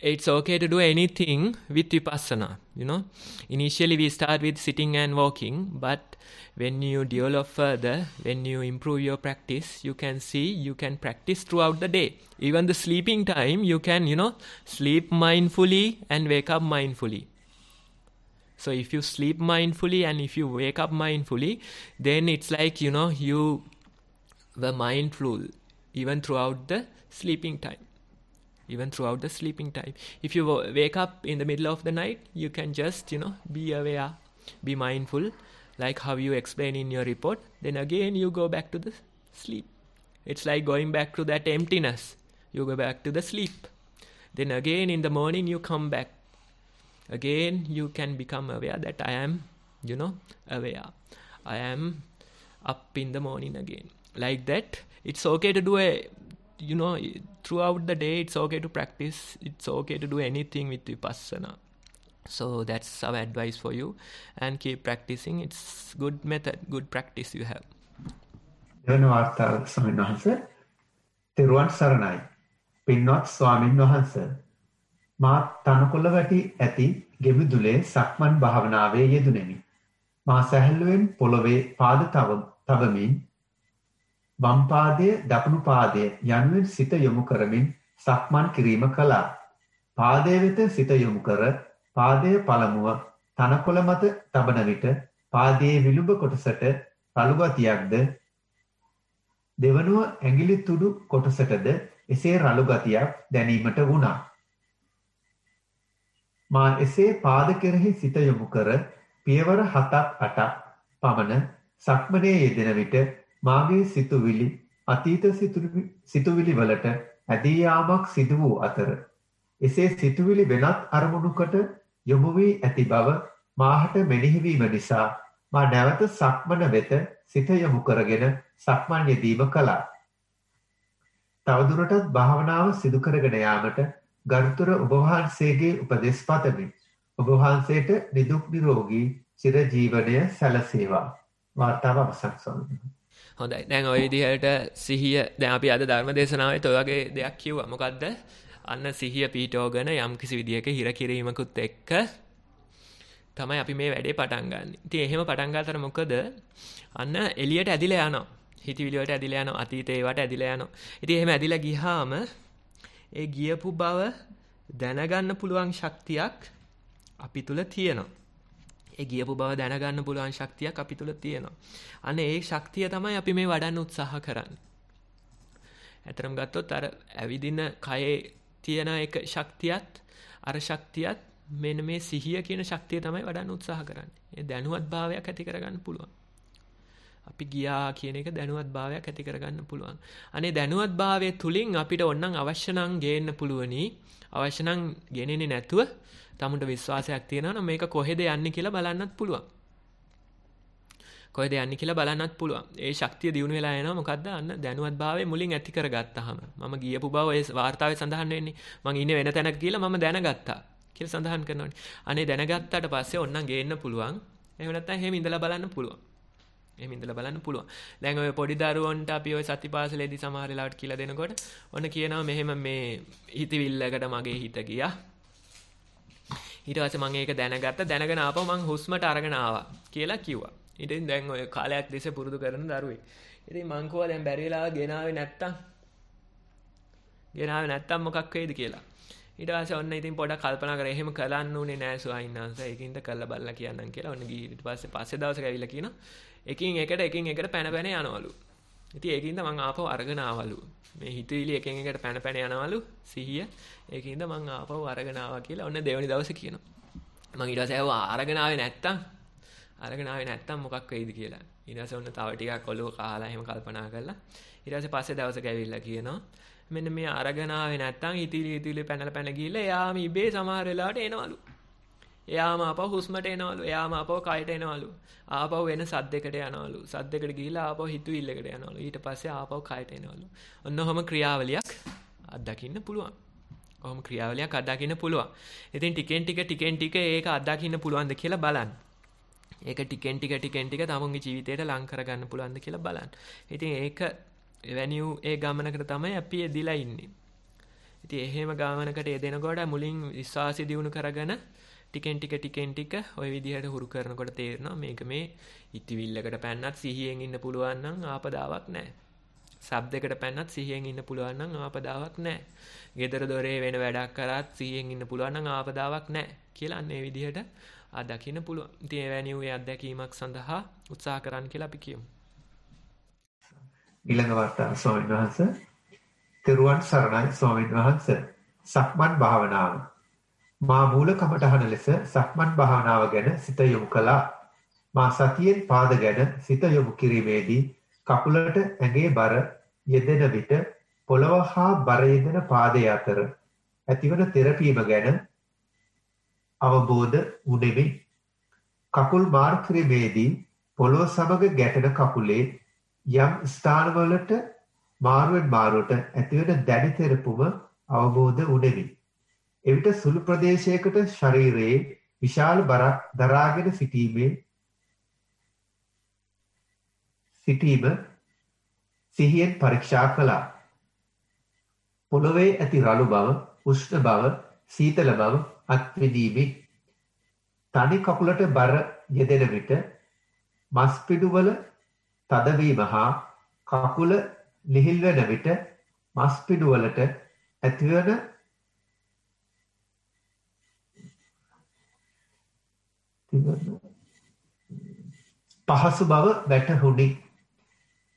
it's okay to do anything with vipassana you know initially we start with sitting and walking but when you develop further when you improve your practice you can see you can practice throughout the day even the sleeping time you can you know sleep mindfully and wake up mindfully so if you sleep mindfully and if you wake up mindfully then it's like you know you were mindful even throughout the sleeping time even throughout the sleeping time if you wake up in the middle of the night you can just you know be aware be mindful like how you explain in your report then again you go back to the sleep it's like going back to that emptiness you go back to the sleep then again in the morning you come back again you can become aware that i am you know aware i am up in the morning again like that it's okay to do a you know throughout the day it's okay to practice it's okay to do anything with vipassana so that's our advice for you and keep practicing it's good method good practice you have දෙවන වාර්තාව ස්වාමීන් තෙරුවන් සරණයි පින්වත් ස්වාමින් වහන්සේ මා තනකොළ වැටි ඇති ගෙමිදුලේ සක්මන් භාවනාවේ යෙදුණෙමි. මා සැහැල්ලුවෙන් පොළවේ පාද තබමින් වම් පාදයේ දකුණු පාදයේ යනුවෙන් සිත යොමු කරමින් සක්මන් කිරීම කළා. පාදයේ වෙත සිත යොමු කර පාදයේ පළමුව තනකොළ මත තබන විට පාදයේ විලුඹ කොටසට රළු ගතියක්ද දෙවනුව ඇඟිලි තුඩු කොටසටද එසේ රළු ගතියක් දැනීමට වුණා. මා එසේ පාද කෙරෙහි සිත යොමු කර පියවර 7ක් 8ක් පමණ සක්මනේ යෙදෙන විට මාගේ සිතුවිලි අතීත සිතුවිලි වලට ඇදී යාමක් සිදු වූ අතර එසේ සිතුවිලි වෙනත් අරමුණකට යොමු වී ඇති බව මාහට මෙනෙහි වීම නිසා මා නැවත සක්මන වෙත සිත යොමු කරගෙන සක්මන් යෙදීම කළා. තවදුරටත් භාවනාව සිදු කරගෙන යාමට ගරුතර ඔබවහන්සේගේ උපදෙස් පතමි. ඔබවහන්සේට නිදුක් නිරෝගී චිරජීවනය සැලසේවා. වාර්තාව අවසන් සොන්නේ. හොඳයි දැන් ඔය දිහට සිහිය දැන් අපි අද ධර්ම දේශනාවේ ඔය වගේ දෙයක් කිව්වා. මොකද්ද? අන්න සිහිය පීඨෝගන යම් කිසි විදියක හිර කිරීමකුත් එක්ක තමයි අපි මේ වැඩේ පටන් ගන්න. ඉතින් එහෙම පටන් ගන්නතර මොකද? අන්න එළියට ඇදිලා යනවා. හිතවිලි වලට ඇදිලා යනවා. අතීතේ වට ඇදිලා යනවා. ඉතින් එහෙම ඇදිලා ගියාම ඒ ගියපු බව දැනගන්න පුළුවන් ශක්තියක් අපි තුල තියෙනවා. ඒ ගියපු බව දැනගන්න පුළුවන් ශක්තියක් අපි තුල තියෙනවා. අනේ ඒ ශක්තිය තමයි අපි මේ වඩන්න උත්සාහ කරන්නේ. ඇතරම් ගත්තොත් අර ඇවිදින කයේ තියෙන එක ශක්තියත් අර ශක්තියත් මෙන්න මේ සිහිය කියන ශක්තිය තමයි වඩන්න උත්සාහ කරන්නේ. ඒ දැනුවත් භාවයක් ඇති කරගන්න පුළුවන්. අපි ගියා කියන එක දැනුවත් භාවයක් ඇති කරගන්න පුළුවන්. අනේ දැනුවත් භාවය තුලින් අපිට ඕනනම් අවශ්‍ය නම් ගේන්න පුළුවනි. අවශ්‍ය නම් ගෙනෙන්නේ නැතුව තමුන්ට විශ්වාසයක් තියෙනවා නම් මේක කොහෙද යන්නේ කියලා බලන්නත් පුළුවන්. කොහෙද යන්නේ කියලා බලන්නත් පුළුවන්. ඒ ශක්තිය දිනු වෙලා යනවා මොකද්ද? අන්න දැනුවත් භාවය මුලින් ඇති කරගත්තාම. මම ගියපු බව ඒ වார்த்தාවේ සඳහන් වෙන්නේ. මං ඉන්නේ වෙන තැනක කියලා මම දැනගත්තා. කියලා සඳහන් කරනවානේ. අනේ දැනගත්තාට පස්සේ ඕනනම් ගේන්න පුළුවන්. එහෙම නැත්නම් එහෙම ඉඳලා බලන්න පුළුවන්. එහෙම ඉඳලා බලන්න පුළුවන්. දැන් ඔය පොඩි දරුවන්ට අපි ඔය සතිපාසලේදී සමහර වෙලාවට කියලා දෙනකොට ඔන්න කියනවා මෙහෙම මේ හිතවිල්ලකට මගේ හිත ගියා. ඊට පස්සේ මම ඒක දැනගත්තා. දැනගෙන ආපහු මං හුස්මට අරගෙන ආවා කියලා කිව්වා. ඉතින් දැන් ඔය කාලයක් තිස්සේ පුරුදු කරන දරුවෙක්. ඉතින් මං කෝවා දැන් බැරි වෙලාව ගෙනාවේ නැත්තම් ගෙනාවේ නැත්තම් මොකක් වෙයිද කියලා. ඊට පස්සේ ඔන්න ඉතින් පොඩක් කල්පනා කරා එහෙම කරන්න උනේ නෑ සුවයින්නාංශ. ඒකින්ද කළා බලලා කියන්නම් කියලා. ඔන්න ගිහින් ඊට පස්සේ පස්සේ දවසක ඇවිල්ලා කියනවා එකින් එකට එකින් එකට පැන පැන යනවලු. ඉතින් ඒකින්ද මං ආපහු අරගෙන ආවලු. මේ හිතවිලි එකෙන් එකට පැන පැන යනවලු සිහිය. ඒකින්ද මං ආපහු අරගෙන ආවා කියලා ඔන්න දෙවනි දවසේ කියනවා. මං ඊට පස්සේ ආවා අරගෙන ආවේ නැත්තම් අරගෙන ආවේ නැත්තම් මොකක් වෙයිද කියලා. ඊට පස්සේ ඔන්න තව ටිකක් ඔලුව කාලා එහෙම කල්පනා කරලා ඊට පස්සේ පස්සේ දවසක ඇවිල්ලා කියනවා මෙන්න මේ අරගෙන ආවේ නැත්තම් ඉතිලි ඉතිලි පැනලා පැන ගිහලා එයාම ඉබේ සමහර වෙලාවට එනවලු. එයාම ආපහු හුස්මට එනවලු. එයාම ආපහු කයට එනවලු. ආපහු වෙන සද්දයකට යනවලු. සද්දයකට ගිහිල්ලා ආපහු හිතුවිල්ලකට යනවලු. ඊට පස්සේ ආපහු කයට එනවලු. ඔන්න ඔහොම ක්‍රියාවලියක් අත්දකින්න පුළුවන්. ඔහොම ක්‍රියාවලියක් අත්දකින්න පුළුවන්. ඉතින් ටිකෙන් ටික ටිකෙන් ටික ඒක අත්දකින්න පුළුවන්ද කියලා බලන්න. ඒක ටිකෙන් ටික ටිකෙන් ටික තමුන්ගේ ජීවිතයට ලං කරගන්න පුළුවන්ද කියලා බලන්න. ඉතින් ඒක එවැනියු ඒ ගමනකට තමයි අපි එදිලා ඉන්නේ. ඉතින් එහෙම ගමනකට එදෙනකොට මුලින් විශ්වාසය දියුණු කරගෙන ටිකෙන් ටික ටිකෙන් ටික ඔය විදිහට හුරු කරනකොට තේරෙනවා මේක මේ ඉතිවිල්ලකට පැන්නත් සිහියෙන් ඉන්න පුළුවන් නම් ආපදාවක් නැහැ. සබ්දයකට පැන්නත් සිහියෙන් ඉන්න පුළුවන් නම් ආපදාවක් නැහැ. ගෙදර දොරේ වෙන වැඩක් කරත් සිහියෙන් ඉන්න පුළුවන් නම් ආපදාවක් නැහැ කියලා අන්න ඒ විදිහට අදකින්න පුළුවන්. ඉතින් එවැනි වූ අත්දැකීමක් සඳහා උත්සාහ කරන්න කියලා අපි කියමු. ඊළඟ වතාව ස්වාමීන් වහන්සේ තෙරුවන් සරණයි ස්වාමීන් වහන්සේ සක්මන් භාවනාව මා මූල කමඨහන ලෙස සක්මන් භාවනාව ගැන සිත යොමු කළා. මා සතියෙන් පාද ගැන සිත යොමු කිරීමේදී කකුලට ඇඟේ බර යෙදෙන විට පොළව හා බර යෙදෙන පාදයේ අතර ඇතිවන තෙරපීම ගැන අවබෝධ වුනේමි. කකුල් මාර්කිරීමේදී පොළව සමග ගැටෙන කකුලේ යම් ස්ථානවලට මාරුවෙන් මාරුවට ඇතිවන දැඩි තෙරපුම අවබෝධ වුනේමි. එවිට සුළු ප්‍රදේශයකට ශරීරයේ විශාල බරක් දරාගෙන සිටීමේ සිටීම සිහියෙන් පරීක්ෂා කළා. පොළොවේ ඇති රළු බව, උෂ්ණ බව, සීතල බව අත්විඳීමේ තනි කකුලට බර යෙදෙන විට මස් පිඩුවල තදවීම හා කකුල ලිහිල් වෙන විට මස් පිඩුවලට ඇතිවන පහසු බව වැටහුණි.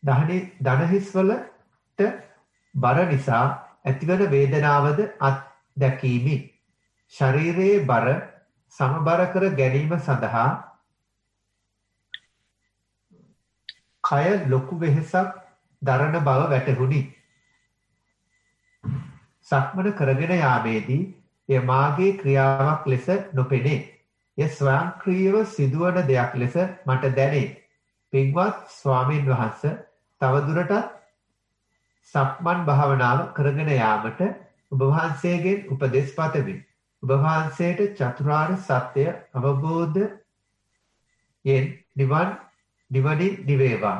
දහනේ දණහිස් වලට බර නිසා ඇතිවන වේදනාවද අත් දැකීමි. ශරීරයේ බර සමබර කර ගැනීම සඳහා කය ලොකු වෙහසක් දරන බව වැටහුණි. සක්මන කරගෙන යාමේදී එය මාගේ ක්‍රියාවක් ලෙස නොපෙනේ. එය ස්වයංක්‍රීයව සිදුවන දෙයක් ලෙස මට දැනේ. පින්වත් ස්වාමීන් වහන්ස තවදුරටත් සක්මන් භාවනාව කරගෙන යාමට ඔබ වහන්සේගෙන් උපදෙස් පතමි. ඔබ වහන්සේට චතුරාර්ය සත්‍ය අවබෝධ යෙන් නිවන් නිවනින් දිවේවා.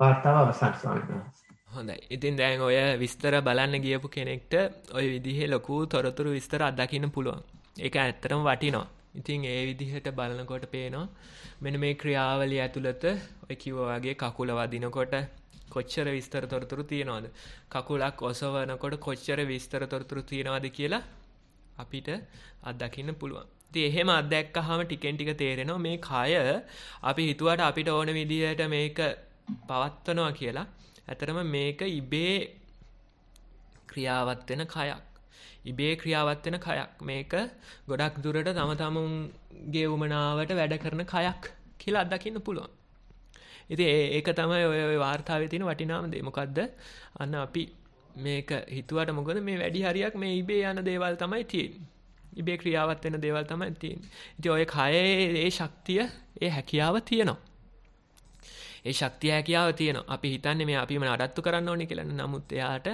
වාර්තාව අවසන් ස්වාමීන් වහන්සේ. හොඳයි ඉතින් දැන් ඔය විස්තර බලන්න ගියපු කෙනෙක්ට ඔය විදිහේ ලොකු තොරතුරු විස්තර අදකින්න පුළුවන් ඒක ඇත්තරම් වටිනවා ඉතින් ඒ විදිහට බලනකොට පේනවා මෙන මේ ක්‍රියාවලිය ඇතුළත ඔය කිව්වාගේ කකුල වදිනකොට කොච්චර විස්තර තොරතුරු තියෙනවද කකුලක් ඔසවනකොට කොච්චර විස්තර තොරතුරු තියෙනවද කියලා අපිට අත්දකින්න පුළුවන් ති එහෙම අදැක්ක හම ටිකෙන් ටික තේරෙනවා මේ කාය අපි හිතුවට අපිට ඕන විදිහට මේක පවත්වනවා කියලා ඇතරම මේක ඉබේ ක්‍රියාවත් වෙන කයක් ඉබේ ක්‍රියාවත් වෙන කයක් මේක ගොඩක් දුරට තම තමුන්ගේ උමනාවට වැඩ කරන කයක් කියලා අත්දකින්න පුළුවන්. ඉතින් ඒක තමයි ඔය ඔය වාර්තාවේ තියෙන වටිනාම දේ. මොකද්ද? අන්න අපි මේක හිතුවට මොකද මේ වැඩි හරියක් මේ ඉබේ යන දේවල් තමයි තියෙන්නේ. ඉබේ ක්‍රියාවත් වෙන දේවල් තමයි තියෙන්නේ. ඉතින් ඔය කයේ ඒ ශක්තිය, ඒ හැකියාව තියෙනවා. ඒ ශක්තිය හැකියාව තියෙනවා. අපි හිතන්නේ මේ අපිම නඩත්තු කරන්න ඕනේ කියලා. නමුත් එයාට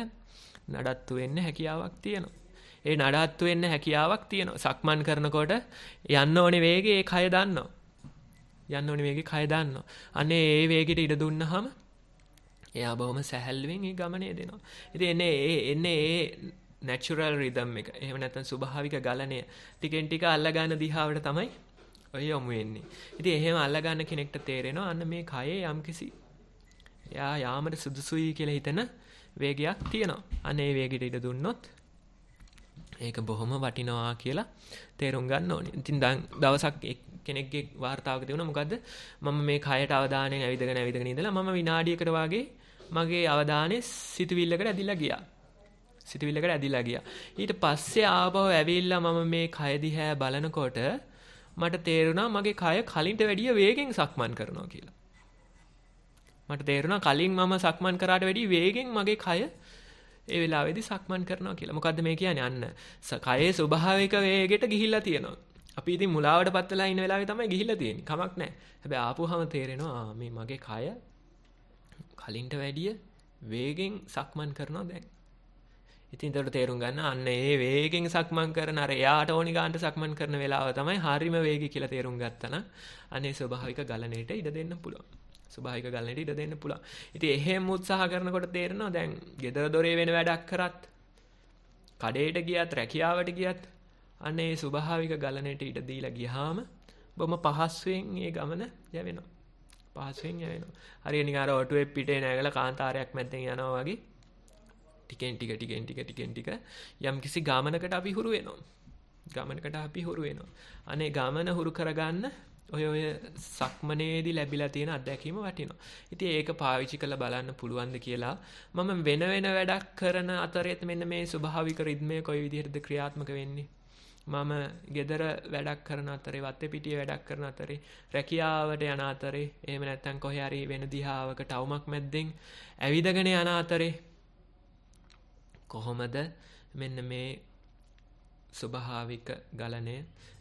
නඩත්තු වෙන්න හැකියාවක් තියෙනවා. ඒ නඩත්තු වෙන්න හැකියාවක් තියෙනවා. සක්මන් කරනකොට යන්න ඕනේ වේගේ ඒ කය දන්නවා. යන්න ඕනේ වේගේ කය දන්නවා. අනේ ඒ වේගෙට ඉඩ දුන්නාම එයා බොහොම සැහැල්ලුවෙන් ඒ ගමනේ දෙනවා. ඉතින් එන්නේ ඒ එන්නේ ඒ නැචුරල් රිදම් එක. එහෙම නැත්නම් ස්වභාවික ගලණය ටිකෙන් ටික අල්ලගන්න දිහාවට තමයි ඔය යොමු වෙන්නේ. ඉතින් එහෙම අල්ලගන්න කෙනෙක්ට තේරෙනවා අන්න මේ කයේ යම්කිසි එයා යාමට සුදුසුයි කියලා හිතන වේගයක් තියෙනවා. අනේ වේගෙට ඉඩ දුන්නොත් ඒක බොහොම වටිනවා කියලා තේරුම් ගන්න ඕනි ඉතින් දං දවසක් කෙනෙක්ගේ වාර්තාවක තියුණ මොකක්ද මම මේ කයට අවධානය ඇවිදගෙන ඇවිදගෙන ඉඳලා මම විනාඩියකට වගේ මගේ අවධානය සිතුවිල්ලකට ඇදිලා ගියා සිතුවිල්ලකට ඇදිලා ගියා ඊට පස්සේ ආපහු ඇවිල්ලා මම මේ කය දිහා බලනකොට මට තේරුණා මගේ කය කලින්ට වැඩිය වේගෙන් සක්මන් කරනවා කියලා මට තේරුණා කලින් මම සක්මන් කරාට වැඩිය වේගෙන් මගේ කය ඒ වෙලාවේදී සක්මන් කරනවා කියලා. මොකද්ද මේ කියන්නේ? අන්න කයේ ස්වභාවික වේගයට ගිහිල්ලා තියෙනවා. අපි ඉතින් මුලාවටපත් වෙලා ඉන්න වෙලාවේ තමයි ගිහිල්ලා තියෙන්නේ. කමක් නැහැ. හැබැයි ආපුවහම තේරෙනවා මේ මගේ කය කලින්ට වැඩිය වේගෙන් සක්මන් කරනවා දැන්. ඉතින් ඒතකොට තේරුම් ගන්න අන්න ඒ වේගෙන් සක්මන් කරන අර එයාට ඕනි ගන්නට සක්මන් කරන වෙලාව තමයි හරිම වේගය කියලා තේරුම් ගත්තා නම් අනේ ස්වභාවික ගලණයට ඉඩ දෙන්න පුළුවන්. ස්වභාවික ගලනට ඉඩ දෙන්න පුළුවන්. ඉතින් එහෙම උත්සාහ කරනකොට තේරෙනවා දැන් gedara dore වෙන වැඩක් කරත් කඩේට ගියත් රැකියාවට ගියත් අනේ ස්වභාවික ගලනට ඉඩ දීලා ගියාම බොම පහසුවෙන් ඒ ගමන යවෙනවා. පහසුවෙන් යවෙනවා. හරිය නිකන් අර ඔටුවේ පිටේ නැගලා කාන්තාරයක් මැද්දෙන් යනවා වගේ ටිකෙන් ටික ටිකෙන් ටික ටිකෙන් ටික යම් කිසි ගමනකට අපි හුරු වෙනවා. ගමනකට අපි හුරු වෙනවා. අනේ ගමන හුරු කරගන්න ඔය ඔය සක්මනේදී ලැබිලා තියෙන අත්දැකීම වටිනවා. ඉතින් ඒක පාවිච්චි කරලා බලන්න පුළුවන්ද කියලා මම වෙන වෙන වැඩක් කරන අතරෙත් මෙන්න මේ ස්වභාවික රිද්මය කොයි විදිහටද ක්‍රියාත්මක වෙන්නේ. මම gedara වැඩක් කරන අතරේ වත්තේ පිටියේ වැඩක් කරන අතරේ රැකියාවට යන අතරේ එහෙම නැත්නම් කොහේ හරි වෙන දිහාවක ටවුමක් මැද්දෙන් ඇවිදගෙන යන අතරේ කොහොමද මෙන්න මේ ස්වභාවික ගලනය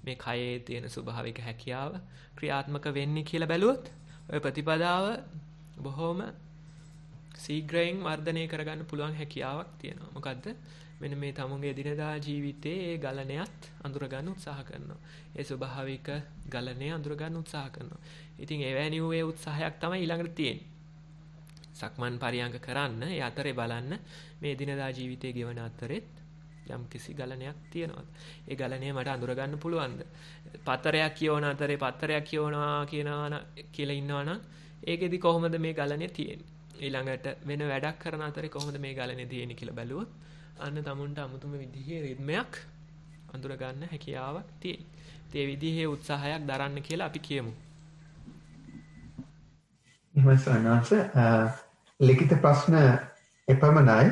මේ කයේ තියෙන ස්වභාවික හැකියාව ක්‍රියාත්මක වෙන්නේ කියලා බැලුවොත් ඔය ප්‍රතිපදාව බොහොම සීග්‍රයෙන් වර්ධනය කරගන්න පුළුවන් හැකියාවක් තියෙනවා මොකක්ද මෙන මේ තමුන්ගේ දිනදා ජීවිතයේ ඒ ගලනයත් අඳුරගන්න උත්සාහ කරනවා. ඒ ස්වභාවික ගලනය අඳුරගන්න උත්සාහ කරනවා. ඉතින් එවැනි වූ ඒ උත්සාහයක් තමයි ඊළඟට තියෙන්නේ. සක්මන් පරියංග කරන්න, ඒ අතරේ බලන්න මේ දිනදා ජීවිතයේ ගෙවන අතරෙත් යම් කිසි ගලණයක් තියෙනවද? ඒ ගලණය මට අඳුර ගන්න පුළුවන්ද? පතරයක් කියවන අතරේ පතරයක් කියවනවා කියනවා කියලා ඉන්නවනම් ඒකෙදි කොහොමද මේ ගලණය තියෙන්නේ? ඊළඟට වෙන වැඩක් කරන අතරේ කොහොමද මේ ගලණය තියෙන්නේ කියලා බැලුවොත් අන්න තමුන්ට අමුතුම විදිහේ රිද්මයක් අඳුර ගන්න හැකියාවක් තියෙන. ඒ විදිහේ උත්සාහයක් දරන්න කියලා අපි කියමු. එහෙමයි සනාස ලිඛිත ප්‍රශ්න එපමණයි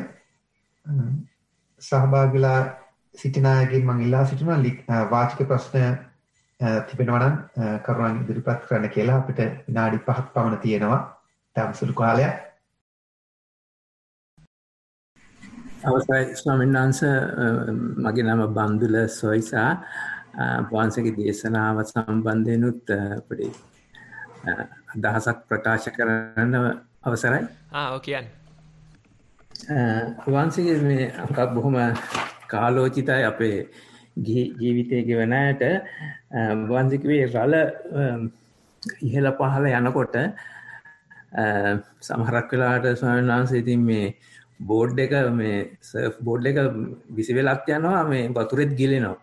සහභාගීලා සිටින අයගෙන් මම ඉල්ලා සිටිනවා වාචික ප්‍රශ්න තිබෙනවා නම් කරුණාවෙන් ඉදිරිපත් කරන්න කියලා අපිට විනාඩි 5ක් පමණ තියෙනවා. ඊටම සුළු කාලයක්. අවසරයි ස්වාමීන් වහන්සේ මගේ නම බන්දුල සොයිසා වහන්සේගේ දේශනාව සම්බන්ධෙනුත් අපිට අදහසක් ප්‍රකාශ කරන්න අවසරයි. ආ ඔව් කියන්න. වන්සගේ මේ අකක් බොහොම කාලෝචිතයි අපේ ජීවිතය ගෙවනයට වන්සිකවේ රල ඉහල පහල යනකොට සමහරක් වෙලාට ස්වාමන් වහන්සේ ඉතින් මේ බෝඩ් එක මේ සර්ෆ් බෝඩ් එක විසිවෙලක් යනවා මේ වතුරෙත් ගිලෙනවා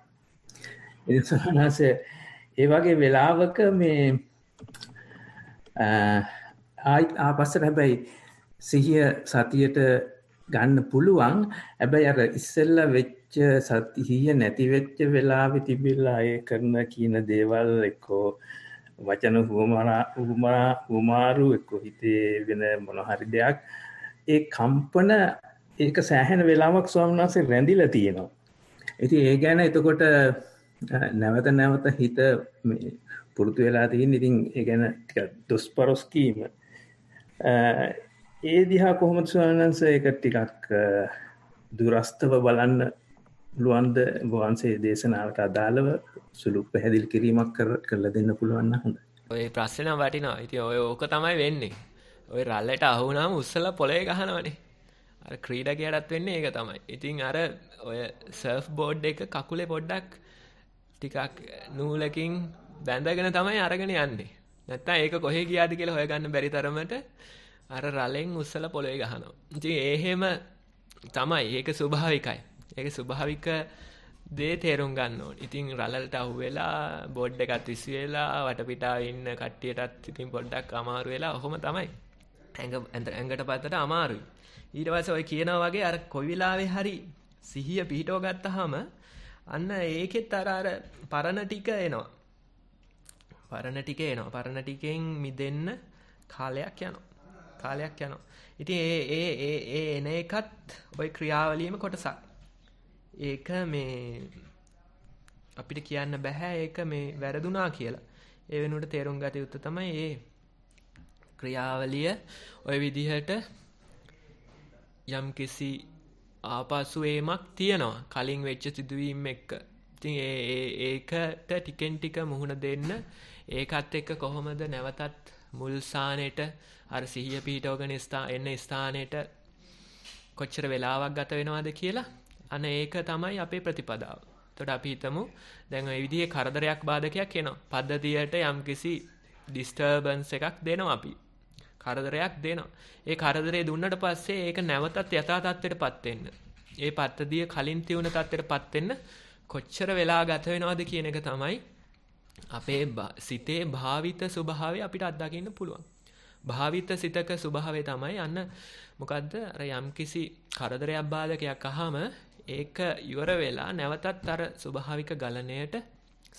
එනිසාහස ඒ වගේ වෙලාවක මේ ආයිත් ආපස්සට හැබැයි සිහිය සතියට ගන්න පුළුවන් හැබැයි අර ඉස්සෙල්ල වෙච්ච සතිහිය නැති වෙච්ච වෙලාවෙ තිබිලා අය කරන කියන දේවල් එක්කෝ වචන හුවමනා හුමා හුමාරු එක්කෝ හිතේ වෙන මොනහරි දෙයක් ඒ කම්පන ඒක සෑහෙන වෙලාවක් ස්වාමනාසේ රැඳිලා තියෙනවා ඉති ඒ ගැන එතකොට නැවත නැවත හිත පුරුතු වෙලා තියෙන් ඉතින් ඒ ගැන දොස් පරොස්කීම ඒ දිහා කොහොමද ස්වානන්ස එක ටිකක් දුරස්ථව බලන්න පුළුවන්ද වහන්සේ දේශනාවට අදාළව සුළු පැහැදිල් කිරීමක් කර කරලා දෙන්න පුළුවන්න හොඳ ඔය ප්‍රශ්න වටිනවා ඉති ඔය ඕක තමයි වෙන්නේ ඔය රල්ලට අහුනාම උත්සල පොලේ ගහනවනේ අර ක්‍රීඩකයටත් වෙන්නේ ඒක තමයි ඉතින් අර ඔය සර්ෆ් බෝඩ් එක කකුලේ පොඩ්ඩක් ටිකක් නූලකින් බැඳගෙන තමයි අරගෙන යන්නේ නැත්තා ඒක කොහේ ගියාද කියලා හොයගන්න බැරි තරමට අර රලෙන් උස්සලා පොළවේ ගහනවා. ඉතින් ඒහෙම තමයි. ඒක ස්වභාවිකයි. ඒක ස්වභාවික දේ තේරුම් ගන්න ඕනේ. ඉතින් රළලට අහු වෙලා බෝඩ් එකත් විසි වෙලා වටපිටාව ඉන්න කට්ටියටත් ඉතින් පොඩ්ඩක් අමාරු වෙලා ඔහොම තමයි. ඇඟ ඇඟට පැත්තට අමාරුයි. ඊට පස්සේ ඔය කියනවා වගේ අර කොයි වෙලාවේ හරි සිහිය පිහිටව ගත්තාම අන්න ඒකෙත් අර අර පරණ ටික එනවා. පරණ ටික එනවා. පරණ ටිකෙන් මිදෙන්න කාලයක් යනවා. කාලයක් යනවා. ඉතින් ඒ ඒ ඒ ඒ එන එකත් ওই ක්‍රියාවලියේම කොටසක්. ඒක මේ අපිට කියන්න බෑ ඒක මේ වැරදුනා කියලා. ඒ වෙනුවට තේරුම් ගත යුත්තේ තමයි ඒ ක්‍රියාවලිය ওই විදිහට යම්කිසි ආපසුවේමක් තියෙනවා කලින් වෙච්ච සිදුවීම් එක්ක. ඉතින් ඒ ඒකට ටිකෙන් ටික මුහුණ දෙන්න ඒකත් එක්ක කොහොමද නැවතත් මුල් ස්ථානෙට අර සිහිය පිහිටවගෙන එන්න ස්ථානෙට කොච්චර වෙලාවක් ගත වෙනවද කියලා අන ඒක තමයි අපේ ප්‍රතිපදාව. එතකොට අපි හිතමු දැන් ওই විදිහේ කරදරයක් බාධකයක් එනවා. පද්ධතියට යම්කිසි disturbance එකක් දෙනවා අපි. කරදරයක් දෙනවා. ඒ කරදරේ දුන්නට පස්සේ ඒක නැවතත් යථා තත්ත්වයටපත් වෙන්න. ඒ පද්ධතිය කලින් තියුණු තත්ත්වයටපත් වෙන්න කොච්චර වෙලා ගත වෙනවද කියන එක තමයි අපේ සිතේ භාවිත ස්වභාවය අපිට අත්දකින්න පුළුවන්. භාවිත සිතක ස්වභාවය තමයි අන්න මොකද්ද අර යම්කිසි කරදරයක් බාධකයක් අහම ඒක ඉවර වෙලා නැවතත් අර ස්වභාවික ගලණයට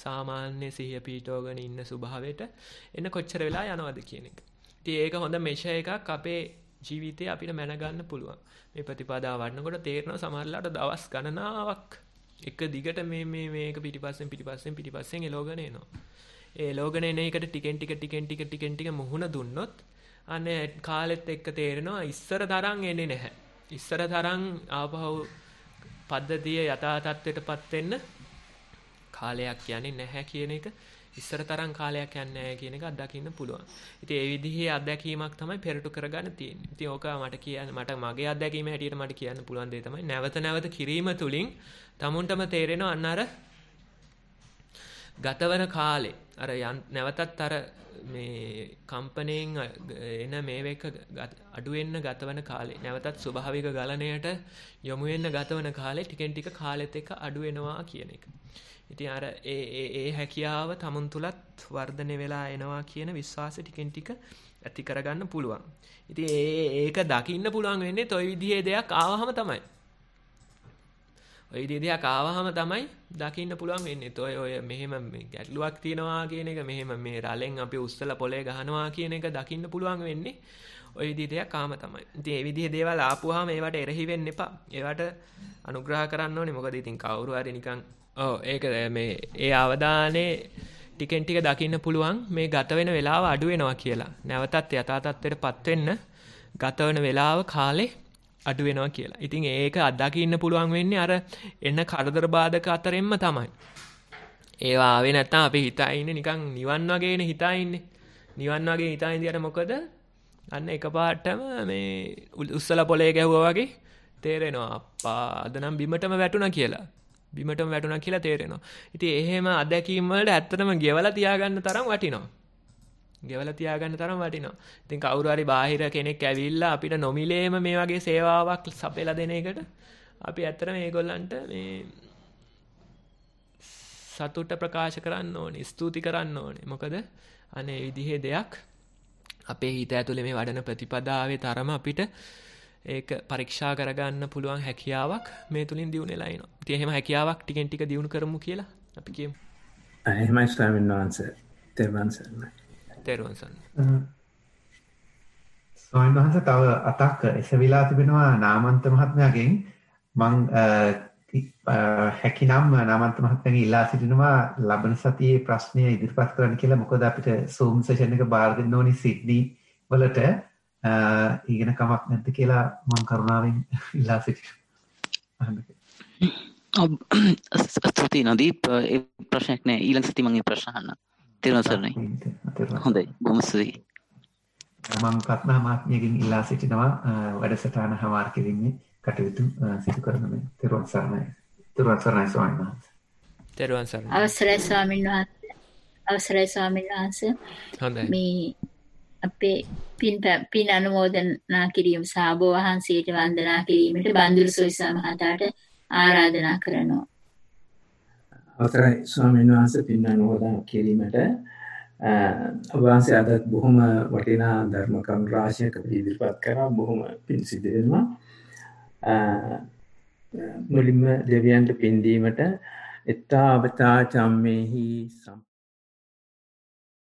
සාමාන්‍ය සිහිය පීඩෝගෙන ඉන්න ස්වභාවයට එන කොච්චර වෙලා යනවද කියන එක. ඉතින් ඒක හොඳ මෙෂර් එකක් අපේ ජීවිතේ අපිට මැනගන්න පුළුවන්. මේ ප්‍රතිපදාව වඩනකොට තේරෙනවා සමහරලාට දවස් ගණනාවක් එක දිගට මේ මේ මේක පිටිපස්සෙන් පිටිපස්සෙන් පිටිපස්සෙන් එලෝගෙන එනවා. ඒ එලෝගෙන එන එකට ටිකෙන් ටික ටිකෙන් ටික ටිකෙන් ටික මුහුණ දුන්නොත් අනේ කාලෙත් එක්ක තේරෙනවා ඉස්සර තරම් එන්නේ නැහැ. ඉස්සර තරම් ආපහු පද්ධතිය යථා තත්ත්වයටපත් වෙන්න කාලයක් යන්නේ නැහැ කියන එක ඉස්සර තරම් කාලයක් යන්නේ නැහැ කියන එක අත්දකින්න පුළුවන්. ඉතින් ඒ විදිහේ අත්දැකීමක් තමයි පෙරටු කරගන්න තියෙන්නේ. ඉතින් ඕක මට කියන්න මට මගේ අත්දැකීම හැටියට මට කියන්න පුළුවන් දේ තමයි නැවත නැවත කිරීම තුලින් තමුන්ටම තේරෙනවා අන්න අර ගතවන කාලේ අර නැවතත් අර මේ කම්පනයෙන් එන මේවක අඩුවෙන්න ගතවන කාලේ නැවතත් ස්වභාවික ගලණයට යොමු වෙන්න ගතවන කාලේ ටිකෙන් ටික කාලෙත් එක අඩු වෙනවා කියන එක. ඉතින් අර ඒ ඒ ඒ හැකියාව තමන් තුලත් වර්ධනය වෙලා එනවා කියන විශ්වාසය ටිකෙන් ටික ඇති කරගන්න පුළුවන්. ඉතින් ඒ ඒක දකින්න පුළුවන් වෙන්නේ toy විදිහේ දෙයක් ආවහම තමයි. ඔය විදිහේ දෙයක් ආවහම තමයි දකින්න පුළුවන් වෙන්නේ. toy ඔය මෙහෙම ගැටලුවක් තියනවා කියන එක මෙහෙම මේ රලෙන් අපි උස්සලා පොලේ ගහනවා කියන එක දකින්න පුළුවන් වෙන්නේ ඔය විදිහේ දෙයක් ආම තමයි. ඉතින් ඒ විදිහේ දේවල් ආපුවාම ඒවට එරෙහි වෙන්න එපා. ඒවට අනුග්‍රහ කරන්න ඕනේ. මොකද ඉතින් කවුරු හරි නිකන් ඕ ඒක මේ ඒ අවධානයේ ටිකෙන් ටික දකින්න පුළුවන් මේ ගත වෙන වෙලාව අඩු වෙනවා කියලා. නැවතත් යථා තත්ත්වයටපත් වෙන්න ගත වෙන වෙලාව කාලේ අඩු වෙනවා කියලා. ඉතින් ඒක අත්දකින්න පුළුවන් වෙන්නේ අර එන කරදර බාධක අතරෙන්ම තමයි. ඒවා ආවේ නැත්නම් අපි හිතා ඉන්නේ නිකන් නිවන් වගේනේ හිතා ඉන්නේ. නිවන් වගේ හිතා ඉඳියට මොකද? අන්න එකපාරටම මේ උස්සලා පොලේ ගැහුවා වගේ තේරෙනවා අප්පා අද නම් බිමටම වැටුණා කියලා. බිමටම වැටුණා කියලා තේරෙනවා. ඉතින් එහෙම අත්දැකීම් වලට ඇත්තටම ගෙවලා තියාගන්න තරම් වටිනවා. ගෙවලා තියාගන්න තරම් වටිනවා. ඉතින් කවුරු හරි බාහිර කෙනෙක් ඇවිල්ලා අපිට නොමිලේම මේ වගේ සේවාවක් සපයලා දෙන එකට අපි ඇත්තටම මේගොල්ලන්ට මේ සතුට ප්‍රකාශ කරන්න ඕනේ. ස්තුති කරන්න ඕනේ. මොකද අනේ විදිහේ දෙයක් අපේ හිත ඇතුලේ මේ වඩන ප්‍රතිපදාවේ තරම අපිට ඒක පරික්ෂා කරගන්න පුළුවන් හැකියාවක් මේ තුළින් දියුණෙලායින තියහෙම හැකියාවක් ටිකෙන් ටික දියුණු කරමු කියලා අපි කියමු එහෙමයි ස්ටමින් වහන්ස තෙරවන්සන්න තෙරවන්සන්න ස්වාමීන් වහන්ස තව අතක් එසවිලා තිබෙනවා නාමන්ත මහත්මයාගෙන් මං හැකිනම් නාමන්ත මහත්මයාගෙන් ඉල්ලා සිටිනවා ලබන සතියේ ප්‍රශ්නය ඉදිරිපත් කරන්න කියලා මොකද අපිට සූම් සෙෂන් එක බාර දෙන්න ඕනි සිඩ්නි වලට ඊගෙන කමක් නැද්ද කියලා මං කරුණාවෙන් ඉල්ලා සිටිනවා ස්තුති නදීප් ඒ ප්‍රශ්නයක් නෑ ඊළඟ සති මගේ ප්‍රශ්න අහන්න තේරුම් සරණයි හොඳයි බොහොම ස්තුතියි මම ප්‍රඥා මාත්මියකින් ඉල්ලා සිටිනවා වැඩසටහන හමාර කිරීමේ කටයුතු සිදු කරන මේ තේරුම් සරණයි තේරුම් සරණයි ස්වාමීන් වහන්සේ තේරුම් සරණයි අවසරයි ස්වාමීන් වහන්සේ අවසරයි ස්වාමීන් වහන්සේ හොඳයි මේ අපේ පින් පින් අනුමෝදනා කිරීම සාබෝ වහන්සේට වන්දනා කිරීමට බන්දුල් සොයිසා මහතාට ආරාධනා කරනවා. අවසරයි ස්වාමීන් වහන්සේ පින් අනුමෝදනා කිරීමට වහන්සේ අදත් බොහොම වටිනා ධර්ම කරුණු රාශියක ඉදිරිපත් කරා බොහොම පින් සිදු වෙනවා. මුලින්ම දෙවියන්ට පින් දීමට එත්තා අවතා චම්මේහි සම්